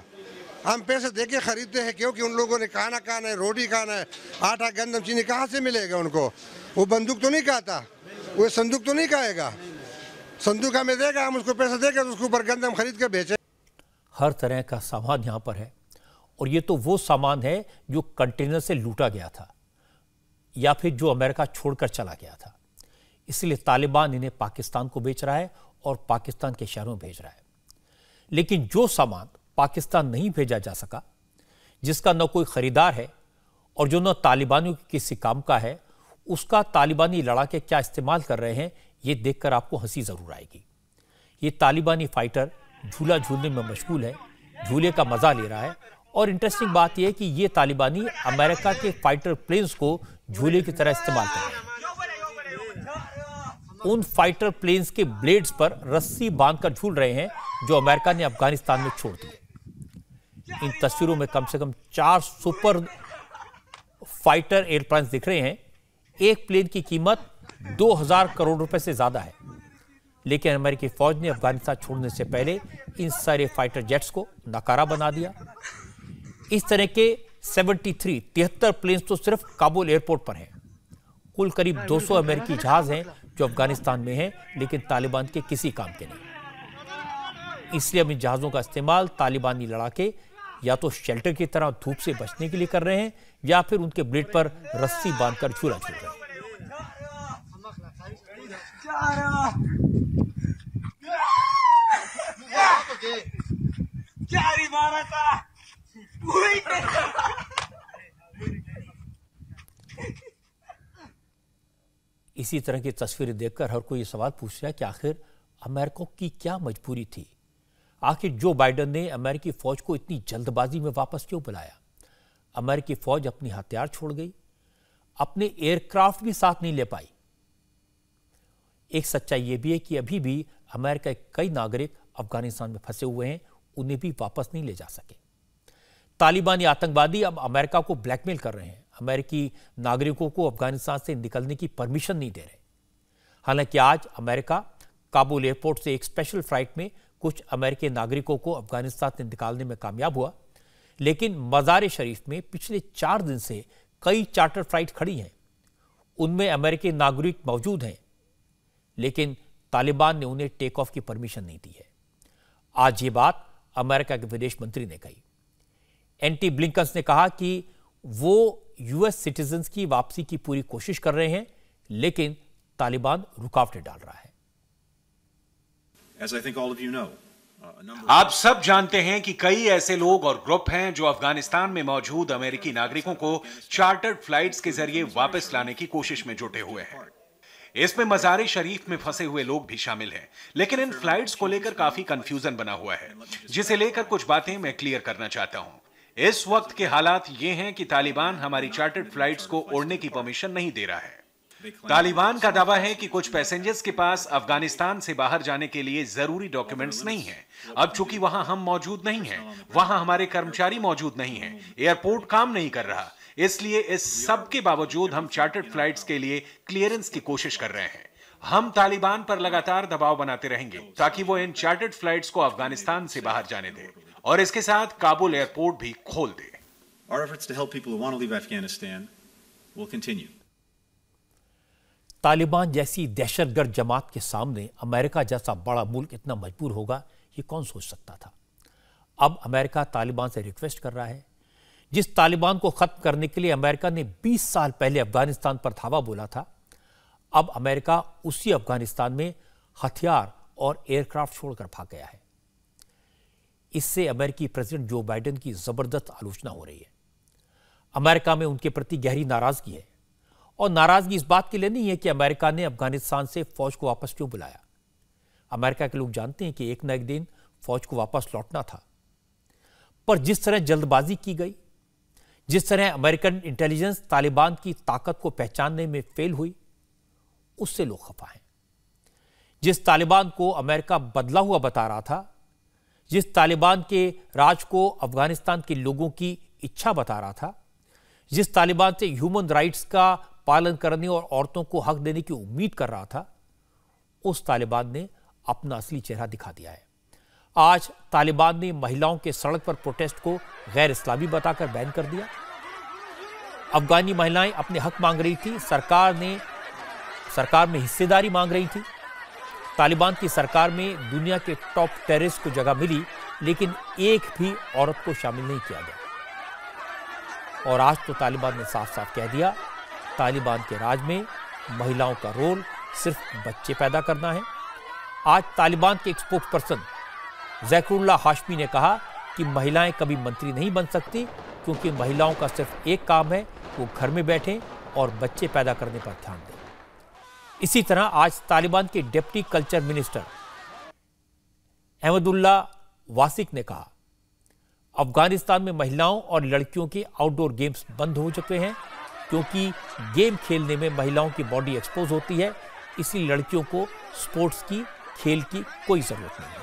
हम पैसे दे के ख़रीदते हैं क्योंकि उन लोगों ने खाना खाना है रोटी खाना है आटा गंदम चीनी कहाँ से मिलेगा उनको वो बंदूक तो नहीं कहता वो संदूक तो नहीं कहेगा संदूक हमें देगा हम उसको पैसा देकर तो उसके ऊपर गंदम खरीद कर बेचें हर तरह का सामान यहाँ पर है और ये तो वो सामान है जो कंटेनर से लूटा गया था या फिर जो अमेरिका छोड़कर चला गया था इसलिए तालिबान इन्हें पाकिस्तान को बेच रहा है और पाकिस्तान के शहरों में भेज रहा है लेकिन जो सामान पाकिस्तान नहीं भेजा जा सका जिसका न कोई खरीदार है और जो न तालिबानियों के किसी काम का है उसका तालिबानी लड़ाके क्या इस्तेमाल कर रहे हैं ये देखकर आपको हंसी ज़रूर आएगी ये तालिबानी फाइटर झूला झूलने में मशगूल है झूले का मज़ा ले रहा है और इंटरेस्टिंग बात यह कि ये तालिबानी अमेरिका के फाइटर प्लेन्स को झूले की तरह इस्तेमाल कर रहे हैं उन फाइटर प्लेन्स के ब्लेड्स पर रस्सी बांधकर झूल रहे हैं जो अमेरिका ने अफगानिस्तान में छोड़ दिए इन तस्वीरों में कम से कम चार सुपर फाइटर एयरप्लेन्स दिख रहे हैं एक प्लेन की कीमत 2000 करोड़ रुपए से ज्यादा है लेकिन अमेरिकी फौज ने अफगानिस्तान छोड़ने से पहले इन सारे फाइटर जेट्स को नकारा बना दिया इस तरह के 73 थ्री तिहत्तर प्लेन तो सिर्फ काबुल एयरपोर्ट पर हैं कुल करीब 200 हाँ, अमेरिकी जहाज हैं जो अफगानिस्तान में हैं लेकिन तालिबान के किसी काम के नहीं इसलिए हम इन जहाज़ों का इस्तेमाल तालिबानी लड़ाके या तो शेल्टर की तरह धूप से बचने के लिए कर रहे हैं या फिर उनके ब्लेड पर रस्सी बांधकर झूला झूल रहे हैं क्या इसी तरह की तस्वीरें देखकर हर कोई ये सवाल पूछ रहा है कि आखिर अमेरिका की क्या मजबूरी थी आखिर जो बाइडन ने अमेरिकी फौज को इतनी जल्दबाजी में वापस क्यों बुलाया अमेरिकी फौज अपनी हथियार छोड़ गई अपने एयरक्राफ्ट भी साथ नहीं ले पाई एक सच्चाई यह भी है कि अभी भी अमेरिका के कई नागरिक अफगानिस्तान में फंसे हुए हैं उन्हें भी वापस नहीं ले जा सके तालिबानी आतंकवादी अब अमेरिका को ब्लैकमेल कर रहे हैं अमेरिकी नागरिकों को अफगानिस्तान से निकलने की परमिशन नहीं दे रहे हालांकि आज अमेरिका काबुल एयरपोर्ट से एक स्पेशल फ्लाइट में कुछ अमेरिकी नागरिकों को अफगानिस्तान से निकालने में कामयाब हुआ लेकिन मज़ार शरीफ में पिछले चार दिन से कई चार्टर फ्लाइट खड़ी हैं उनमें अमेरिकी नागरिक मौजूद हैं लेकिन तालिबान ने उन्हें टेक ऑफ की परमिशन नहीं दी है आज ये बात अमेरिका के विदेश मंत्री ने कही एंटी ब्लिंकन्स ने कहा कि वो यूएस सिटीजन्स की वापसी की पूरी कोशिश कर रहे हैं लेकिन तालिबान रुकावटें डाल रहा है uh, आप सब जानते हैं कि कई ऐसे लोग और ग्रुप हैं जो अफगानिस्तान में मौजूद अमेरिकी नागरिकों को चार्टर्ड फ्लाइट्स के जरिए वापस लाने की कोशिश में जुटे हुए हैं इसमें मजार शरीफ में फंसे हुए लोग भी शामिल हैं लेकिन इन फ्लाइट्स को लेकर काफी कंफ्यूजन बना हुआ है जिसे लेकर कुछ बातें मैं क्लियर करना चाहता हूं इस वक्त के हालात ये हैं कि तालिबान हमारी चार्टर्ड फ्लाइट्स को उड़ने की परमिशन नहीं दे रहा है तालिबान का दावा है कि कुछ पैसेंजर्स के पास अफगानिस्तान से बाहर जाने के लिए जरूरी डॉक्यूमेंट्स नहीं है अब चूंकि वहां हम मौजूद नहीं हैं, वहां हमारे कर्मचारी मौजूद नहीं है एयरपोर्ट काम नहीं कर रहा इसलिए इस सब के बावजूद हम चार्टर्ड फ्लाइट्स के लिए क्लियरेंस की कोशिश कर रहे हैं हम तालिबान पर लगातार दबाव बनाते रहेंगे ताकि वो इन चार्टर्ड फ्लाइट्स को अफगानिस्तान से बाहर जाने दें और इसके साथ काबुल एयरपोर्ट भी खोल दे तालिबान जैसी दहशतगर्द जमात के सामने अमेरिका जैसा बड़ा मुल्क इतना मजबूर होगा ये कौन सोच सकता था अब अमेरिका तालिबान से रिक्वेस्ट कर रहा है जिस तालिबान को ख़त्म करने के लिए अमेरिका ने 20 साल पहले अफगानिस्तान पर धावा बोला था अब अमेरिका उसी अफगानिस्तान में हथियार और एयरक्राफ्ट छोड़कर भाग गया है इससे अमेरिकी प्रेसिडेंट जो बाइडेन की ज़बरदस्त आलोचना हो रही है अमेरिका में उनके प्रति गहरी नाराज़गी है और नाराज़गी इस बात के लिए नहीं है कि अमेरिका ने अफगानिस्तान से फौज को वापस क्यों बुलाया अमेरिका के लोग जानते हैं कि एक ना एक दिन फौज को वापस लौटना था पर जिस तरह जल्दबाजी की गई जिस तरह अमेरिकन इंटेलिजेंस तालिबान की ताकत को पहचानने में फेल हुई उससे लोग खफा हैं जिस तालिबान को अमेरिका बदला हुआ बता रहा था जिस तालिबान के राज को अफगानिस्तान के लोगों की इच्छा बता रहा था जिस तालिबान से ह्यूमन राइट्स का पालन करने और औरतों को हक देने की उम्मीद कर रहा था उस तालिबान ने अपना असली चेहरा दिखा दिया है आज तालिबान ने महिलाओं के सड़क पर प्रोटेस्ट को गैर इस्लामी बताकर बैन कर दिया अफगानी महिलाएं अपने हक मांग रही थी सरकार ने सरकार में हिस्सेदारी मांग रही थी तालिबान की सरकार में दुनिया के टॉप टेररिस्ट को जगह मिली लेकिन एक भी औरत को शामिल नहीं किया गया और आज तो तालिबान ने साफ साफ कह दिया तालिबान के राज में महिलाओं का रोल सिर्फ बच्चे पैदा करना है आज तालिबान के एक स्पोक्स पर्सन जैकरुल्ला हाशमी ने कहा कि महिलाएं कभी मंत्री नहीं बन सकती क्योंकि महिलाओं का सिर्फ एक काम है वो घर में बैठें और बच्चे पैदा करने पर ध्यान दें इसी तरह आज तालिबान के deputy culture minister Ahmadullah Wasiq ने कहा अफगानिस्तान में महिलाओं और लड़कियों के आउटडोर गेम्स बंद हो चुके हैं क्योंकि गेम खेलने में महिलाओं की बॉडी एक्सपोज होती है इसलिए लड़कियों को स्पोर्ट्स की खेल की कोई जरूरत नहीं है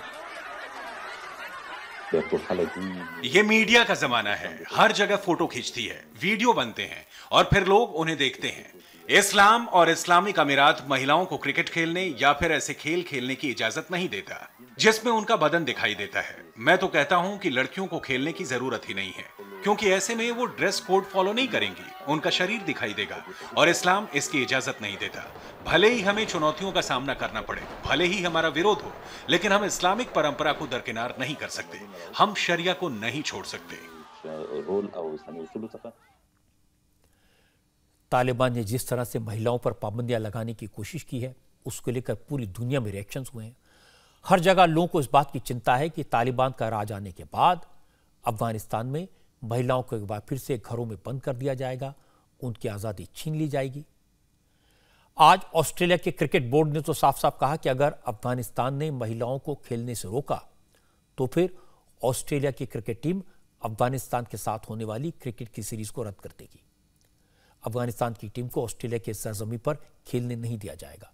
ये मीडिया का जमाना है हर जगह फोटो खींचती है वीडियो बनते हैं और फिर लोग उन्हें देखते हैं इस्लाम और इस्लामिक अमीरात महिलाओं को क्रिकेट खेलने या फिर ऐसे खेल खेलने की इजाजत नहीं देता जिसमें उनका बदन दिखाई देता है मैं तो कहता हूं कि लड़कियों को खेलने की जरूरत ही नहीं है क्योंकि ऐसे में वो ड्रेस कोड फॉलो नहीं करेंगी उनका शरीर दिखाई देगा और इस्लाम इसकी इजाजत नहीं देता भले ही हमें चुनौतियों का सामना करना पड़े भले ही हमारा विरोध हो लेकिन हम इस्लामिक परंपरा को दरकिनार नहीं कर सकते हम शरिया को नहीं छोड़ सकते तालिबान ने जिस तरह से महिलाओं पर पाबंदियां लगाने की कोशिश की है उसको लेकर पूरी दुनिया में रिएक्शंस हुए हैं हर जगह लोगों को इस बात की चिंता है कि तालिबान का राज आने के बाद अफगानिस्तान में महिलाओं को एक बार फिर से घरों में बंद कर दिया जाएगा उनकी आज़ादी छीन ली जाएगी आज ऑस्ट्रेलिया के क्रिकेट बोर्ड ने तो साफ साफ कहा कि अगर अफगानिस्तान ने महिलाओं को खेलने से रोका तो फिर ऑस्ट्रेलिया की क्रिकेट टीम अफगानिस्तान के साथ होने वाली क्रिकेट की सीरीज को रद्द कर देगी अफगानिस्तान की टीम को ऑस्ट्रेलिया की सरजमी पर खेलने नहीं दिया जाएगा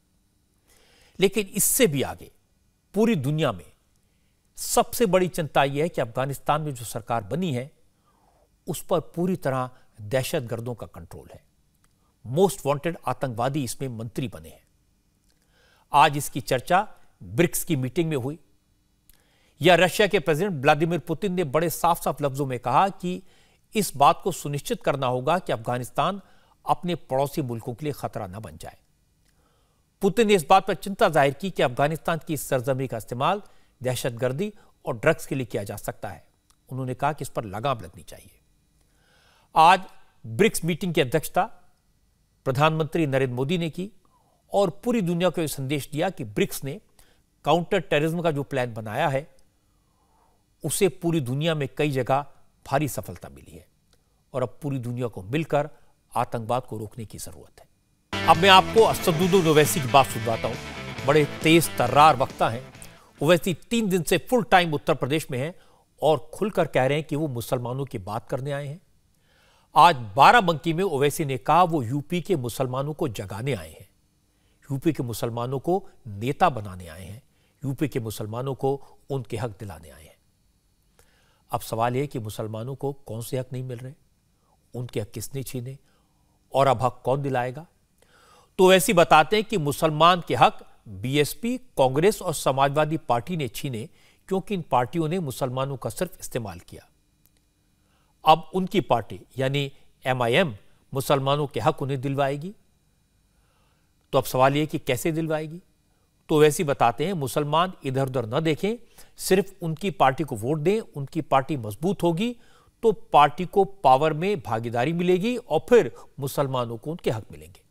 लेकिन इससे भी आगे पूरी दुनिया में सबसे बड़ी चिंता यह है कि अफगानिस्तान में जो सरकार बनी है उस पर पूरी तरह दहशतगर्दों का कंट्रोल है मोस्ट वांटेड आतंकवादी इसमें मंत्री बने हैं आज इसकी चर्चा ब्रिक्स की मीटिंग में हुई या रशिया के प्रेसिडेंट व्लादिमीर पुतिन ने बड़े साफ साफ लफ्जों में कहा कि इस बात को सुनिश्चित करना होगा कि अफगानिस्तान अपने पड़ोसी मुल्कों के लिए खतरा न बन जाए पुतिन ने इस बात पर चिंता जाहिर की कि अफगानिस्तान की इस सरजमी का इस्तेमाल दहशतगर्दी और ड्रग्स के लिए किया जा सकता है उन्होंने कहा कि इस पर लगाम लगनी चाहिए आज ब्रिक्स मीटिंग की अध्यक्षता प्रधानमंत्री नरेंद्र मोदी ने की और पूरी दुनिया को यह संदेश दिया कि ब्रिक्स ने काउंटर टेररिज्म का जो प्लान बनाया है उसे पूरी दुनिया में कई जगह भारी सफलता मिली है और अब पूरी दुनिया को मिलकर आतंकवाद को रोकने की जरूरत है अब मैं आपको असदुद्दीन ओवैसी की बात सुनवाता हूं बड़े तेज तर्रार वक्ता हैं ओवैसी तीन दिन से फुल टाइम उत्तर प्रदेश में हैं और खुलकर कह रहे हैं कि वो मुसलमानों की बात करने आए हैं आज बाराबंकी में ओवैसी ने कहा वो यूपी के मुसलमानों को जगाने आए हैं यूपी के मुसलमानों को नेता बनाने आए हैं यूपी के मुसलमानों को उनके हक दिलाने आए हैं अब सवाल यह कि मुसलमानों को कौन से हक नहीं मिल रहे उनके हक किसने छीने और अब हक कौन दिलाएगा तो ऐसी बताते हैं कि मुसलमान के हक बीएसपी कांग्रेस और समाजवादी पार्टी ने छीने क्योंकि इन पार्टियों ने मुसलमानों का सिर्फ इस्तेमाल किया अब उनकी पार्टी यानी एमआईएम मुसलमानों के हक उन्हें दिलवाएगी तो अब सवाल यह कि कैसे दिलवाएगी तो वैसे बताते हैं मुसलमान इधर उधर न देखें सिर्फ उनकी पार्टी को वोट दें उनकी पार्टी मजबूत होगी तो पार्टी को पावर में भागीदारी मिलेगी और फिर मुसलमानों को उनके हक मिलेंगे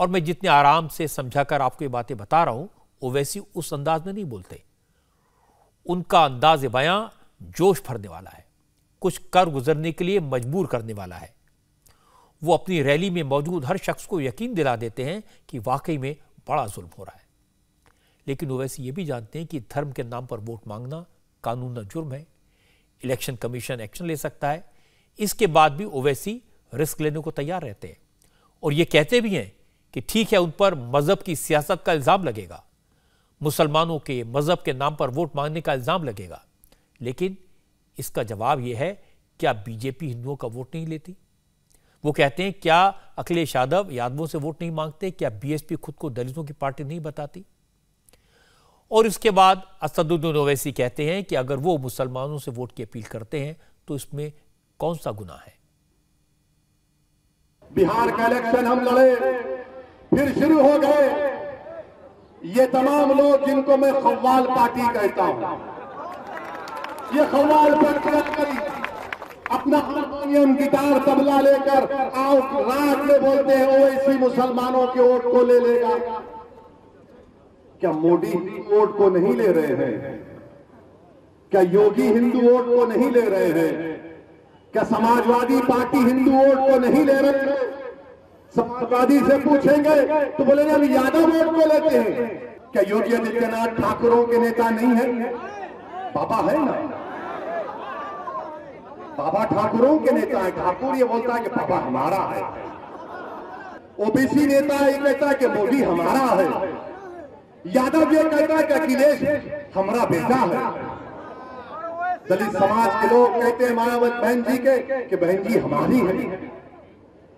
और मैं जितने आराम से समझाकर आपको ये बातें बता रहा हूं वो वैसी उस अंदाज में नहीं बोलते उनका अंदाज बयां जोश भरने वाला है कुछ कर गुजरने के लिए मजबूर करने वाला है वो अपनी रैली में मौजूद हर शख्स को यकीन दिला देते हैं कि वाकई में बड़ा जुल्म हो रहा है लेकिन वो वैसे ये भी जानते हैं कि धर्म के नाम पर वोट मांगना कानून जुर्म है इलेक्शन कमीशन एक्शन ले सकता है इसके बाद भी ओवैसी रिस्क लेने को तैयार रहते हैं और ये कहते भी हैं कि ठीक है उन पर मज़हब की सियासत का इल्ज़ाम लगेगा मुसलमानों के मज़हब के नाम पर वोट मांगने का इल्ज़ाम लगेगा लेकिन इसका जवाब यह है क्या बीजेपी हिंदुओं का वोट नहीं लेती वो कहते हैं क्या अखिलेश यादव यादवों से वोट नहीं मांगते क्या बीएसपी खुद को दलितों की पार्टी नहीं बताती और इसके बाद असदुद्दीन ओवैसी कहते हैं कि अगर वो मुसलमानों से वोट की अपील करते हैं तो इसमें कौन सा गुना है बिहार का इलेक्शन हम लड़े फिर शुरू हो गए ये तमाम लोग जिनको मैं खवाल पार्टी कहता हूं ये खवाल पार्टी अपना हारमोनियम गिटार तबला लेकर आओ रात में बोलते हैं ओवैसी मुसलमानों के वोट को ले लेगा क्या मोदी वोट को नहीं ले रहे हैं क्या योगी हिंदू वोट को नहीं ले रहे हैं क्या समाजवादी पार्टी हिंदू वोट को नहीं ले रहे हैं समाजवादी से पूछेंगे तो बोले हम यादव वोट को लेते हैं क्या योगी आदित्यनाथ ठाकुरों के नेता नहीं है बाबा है ना बाबा ठाकुरों के नेता है ठाकुर ये बोलता है कि बाबा हमारा है ओबीसी नेता ये कहता है कि मोदी हमारा है यादव ये कहता है कि अखिलेश हमारा बेटा है दलित समाज के लोग कहते हैं मायावत बहन जी के कि बहन जी हमारी है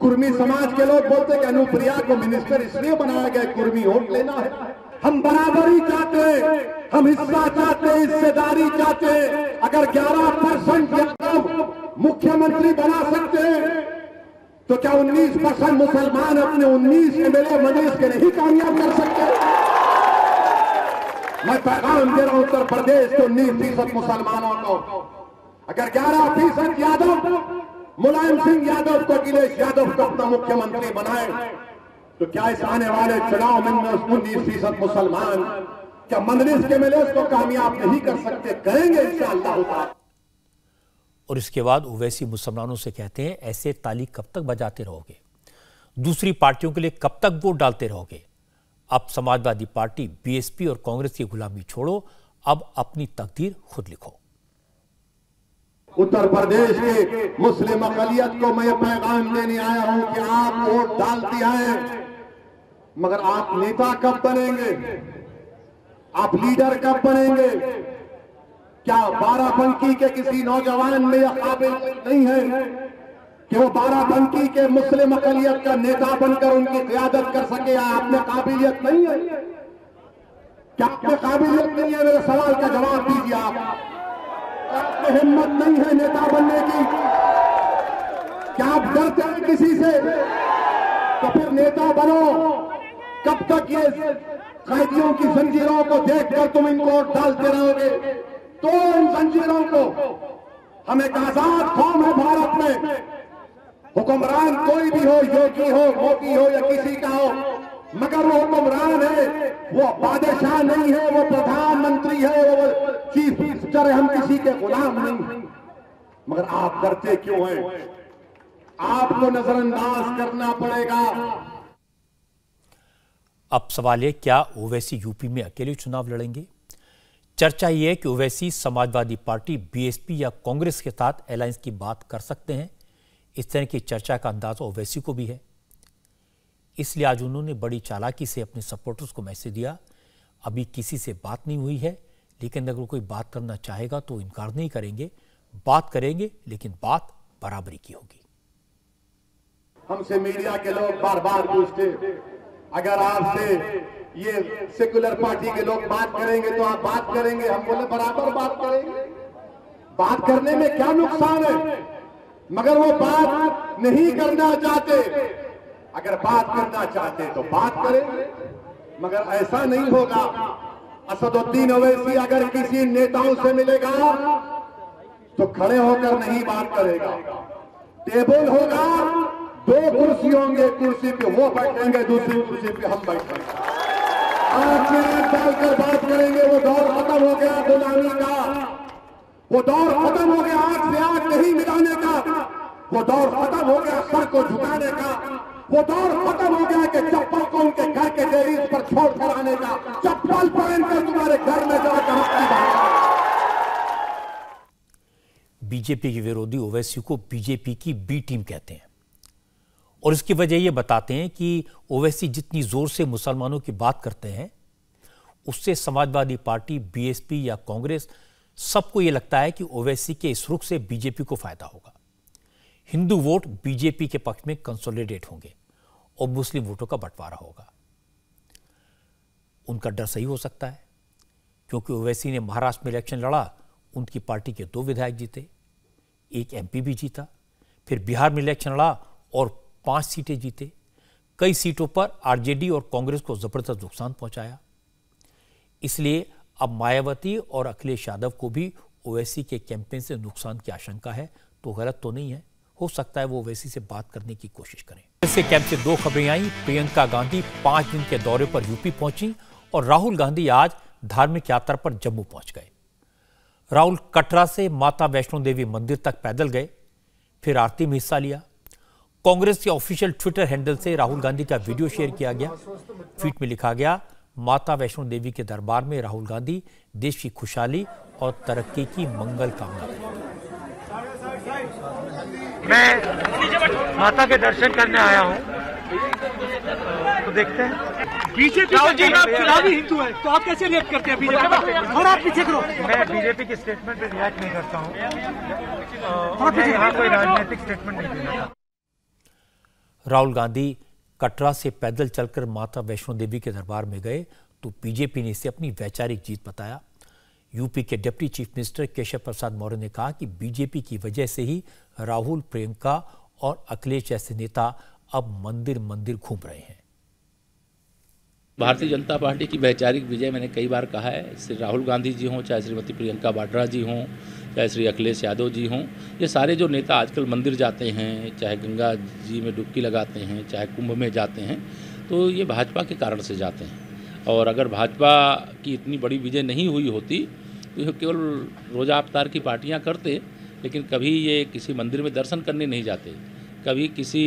कुर्मी समाज के लोग बोलते हैं कि अनुप्रिया को मिनिस्टर इसलिए बनाया गया कुर्मी वोट लेना है हम बराबरी चाहते हैं हम हिस्सा चाहते हैं हिस्सेदारी चाहते हैं अगर 11 परसेंट यादव मुख्यमंत्री बना सकते हैं तो क्या 19 परसेंट मुसलमान अपने 19 एमएलए मनीष के नहीं कामयाब कर सकते हैं मैं पैगाम दे रहा हूं उत्तर प्रदेश के उन्नीस फीसद मुसलमानों को अगर ग्यारह फीसद यादव मुलायम सिंह यादव को अखिलेश यादव को अपना मुख्यमंत्री बनाए तो क्या इस आने वाले चुनाव में उन्नीस फीसद मुसलमान क्या मंदिर के मिले उसको कामयाब नहीं कर सकते करेंगे इंशाल्लाह और इसके बाद ओवैसी मुसलमानों से कहते हैं ऐसे ताली कब तक बजाते रहोगे दूसरी पार्टियों के लिए कब तक वोट डालते रहोगे अब समाजवादी पार्टी बीएसपी और कांग्रेस की गुलामी छोड़ो अब अपनी तकदीर खुद लिखो उत्तर प्रदेश के मुस्लिम अकलियत को मैं पैगाम देने आया हूं कि आप वोट डालती हैं मगर आप नेता कब बनेंगे आप लीडर कब बनेंगे क्या बाराबंकी के किसी नौजवान में यह काबिल नहीं है कि वो बाराबंकी के मुस्लिम अकलियत का नेता बनकर उनकी क्यादत कर सके या आपने काबिलियत नहीं है क्या आपने काबिलियत नहीं है मेरे सवाल का जवाब दीजिए आप आपको हिम्मत नहीं है नेता बनने की क्या आप डरते हैं किसी से तो फिर नेता बनो कब तक ये कैदियों की जंजीरों को देखकर तुम इनको डालते रहोगे तो उन जंजीरों को हम एक आजाद कौम है भारत में हुक्मरान कोई भी हो योगी हो मोदी हो या किसी का हो मगर वो हुक्मरान है वो बादशाह नहीं है वो प्रधानमंत्री है वो चीफ मिनिस्टर है हम किसी के गुलाम नहीं मगर आप करते क्यों हैं आपको नजरअंदाज करना पड़ेगा अब सवाल है क्या ओवैसी यूपी में अकेले चुनाव लड़ेंगे चर्चा ये है कि ओवैसी समाजवादी पार्टी बीएसपी या कांग्रेस के साथ अलायंस की बात कर सकते हैं इस तरह की चर्चा का अंदाज़ा ओवैसी को भी है इसलिए आज उन्होंने बड़ी चालाकी से अपने सपोर्टर्स को मैसेज दिया अभी किसी से बात नहीं हुई है लेकिन अगर कोई बात करना चाहेगा तो इनकार नहीं करेंगे बात करेंगे लेकिन बात बराबरी की होगी हमसे मीडिया के लोग बार बार पूछते अगर आपसे ये सेकुलर पार्टी के लोग बात करेंगे तो आप बात करेंगे हम बोले बराबर बात करेंगे बात करने में क्या नुकसान है मगर वो बात नहीं करना चाहते अगर बात करना चाहते तो बात करें मगर ऐसा नहीं होगा असदुद्दीन अवैसी अगर किसी नेताओं से मिलेगा तो खड़े होकर नहीं बात करेगा टेबल होगा दो कुर्सी होंगे कुर्सी पे वो बैठेंगे दूसरी कुर्सी पे हम बैठेंगे आज में डालकर बात करेंगे वो दौर खत्म हो गया गुलामी का वो दौर खत्म हो गया आग से आग नहीं मिलाने का वो दौर खत्म हो गया सर को झुकाने का वो दौर खत्म हो गया कि चप्पल को उनके घर के डेरीज पर छोड़ कर आने का चप्पल पहनकर तुम्हारे घर में जाकर बीजेपी के विरोधी ओवैसी को बीजेपी की बी टीम कहते हैं और इसकी वजह यह बताते हैं कि ओवैसी जितनी जोर से मुसलमानों की बात करते हैं उससे समाजवादी पार्टी बीएसपी या कांग्रेस सबको ये लगता है कि ओवैसी के इस रुख से बीजेपी को फायदा होगा हिंदू वोट बीजेपी के पक्ष में कंसोलिडेट होंगे और मुस्लिम वोटों का बंटवारा होगा उनका डर सही हो सकता है क्योंकि ओवैसी ने महाराष्ट्र में इलेक्शन लड़ा उनकी पार्टी के दो विधायक जीते एक एमपी भी जीता फिर बिहार में इलेक्शन लड़ा और पांच सीटें जीते कई सीटों पर आरजेडी और कांग्रेस को जबरदस्त नुकसान पहुंचाया इसलिए अब मायावती और अखिलेश यादव को भी ओवैसी के कैंपेन से नुकसान की आशंका है तो गलत तो नहीं है हो सकता है वो ओवैसी से बात करने की कोशिश करें इसके कैंप से दो खबरें आई प्रियंका गांधी पांच दिन के दौरे पर यूपी पहुंची और राहुल गांधी आज धार्मिक यात्रा पर जम्मू पहुंच गए राहुल कटरा से माता वैष्णो देवी मंदिर तक पैदल गए फिर आरती में हिस्सा लिया कांग्रेस के ऑफिशियल ट्विटर हैंडल से राहुल गांधी का वीडियो शेयर किया गया ट्वीट में लिखा गया माता वैष्णो देवी के दरबार में राहुल गांधी देश की खुशहाली और तरक्की की मंगल कामना मैं माता के दर्शन करने आया हूँ तो देखते हैं बीजेपी का आप चुनावी हिंदू है तो आप कैसे रिएक्ट करते हैं बीजेपी थोड़ा पीछे करो मैं बीजेपी के स्टेटमेंट पे रिएक्ट नहीं करता हूँ यहाँ कोई राजनीतिक स्टेटमेंट नहीं देना राहुल गांधी कटरा से पैदल चलकर माता वैष्णो देवी के दरबार में गए तो बीजेपी ने इसे अपनी वैचारिक जीत बताया यूपी के deputy chief minister Keshav Prasad Maurya ने कहा कि बीजेपी की वजह से ही राहुल प्रियंका और अखिलेश जैसे नेता अब मंदिर मंदिर घूम रहे हैं भारतीय जनता पार्टी की वैचारिक विजय मैंने कई बार कहा है श्री राहुल गांधी जी हों चाहे श्रीमती प्रियंका वाड्रा जी हों चाहे श्री अखिलेश यादव जी हों ये सारे जो नेता आजकल मंदिर जाते हैं चाहे गंगा जी में डुबकी लगाते हैं चाहे कुंभ में जाते हैं तो ये भाजपा के कारण से जाते हैं और अगर भाजपा की इतनी बड़ी विजय नहीं हुई होती तो ये केवल रोज़ा अवतार की पार्टियाँ करते लेकिन कभी ये किसी मंदिर में दर्शन करने नहीं जाते कभी किसी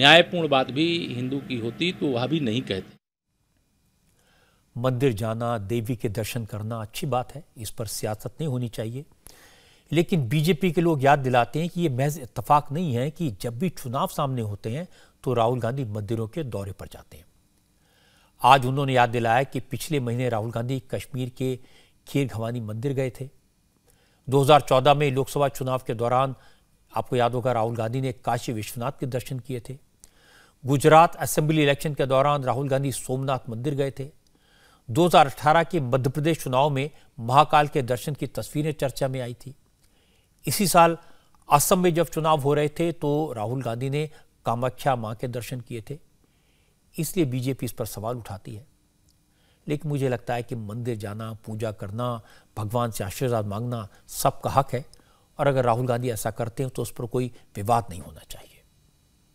न्यायपूर्ण बात भी हिंदू की होती तो वह भी नहीं कहते मंदिर जाना देवी के दर्शन करना अच्छी बात है इस पर सियासत नहीं होनी चाहिए लेकिन बीजेपी के लोग याद दिलाते हैं कि ये महज इतफाक नहीं है कि जब भी चुनाव सामने होते हैं तो राहुल गांधी मंदिरों के दौरे पर जाते हैं आज उन्होंने याद दिलाया कि पिछले महीने राहुल गांधी कश्मीर के खीर घवानी मंदिर गए थे 2014 में लोकसभा चुनाव के दौरान आपको याद होगा राहुल गांधी ने काशी विश्वनाथ के दर्शन किए थे गुजरात असेंबली इलेक्शन के दौरान राहुल गांधी सोमनाथ मंदिर गए थे 2018 के मध्य प्रदेश चुनाव में महाकाल के दर्शन की तस्वीरें चर्चा में आई थी इसी साल असम में जब चुनाव हो रहे थे तो राहुल गांधी ने कामाख्या मां के दर्शन किए थे इसलिए बीजेपी इस पर सवाल उठाती है लेकिन मुझे लगता है कि मंदिर जाना पूजा करना भगवान से आशीर्वाद मांगना सबका हक है और अगर राहुल गांधी ऐसा करते हैं तो उस पर कोई विवाद नहीं होना चाहिए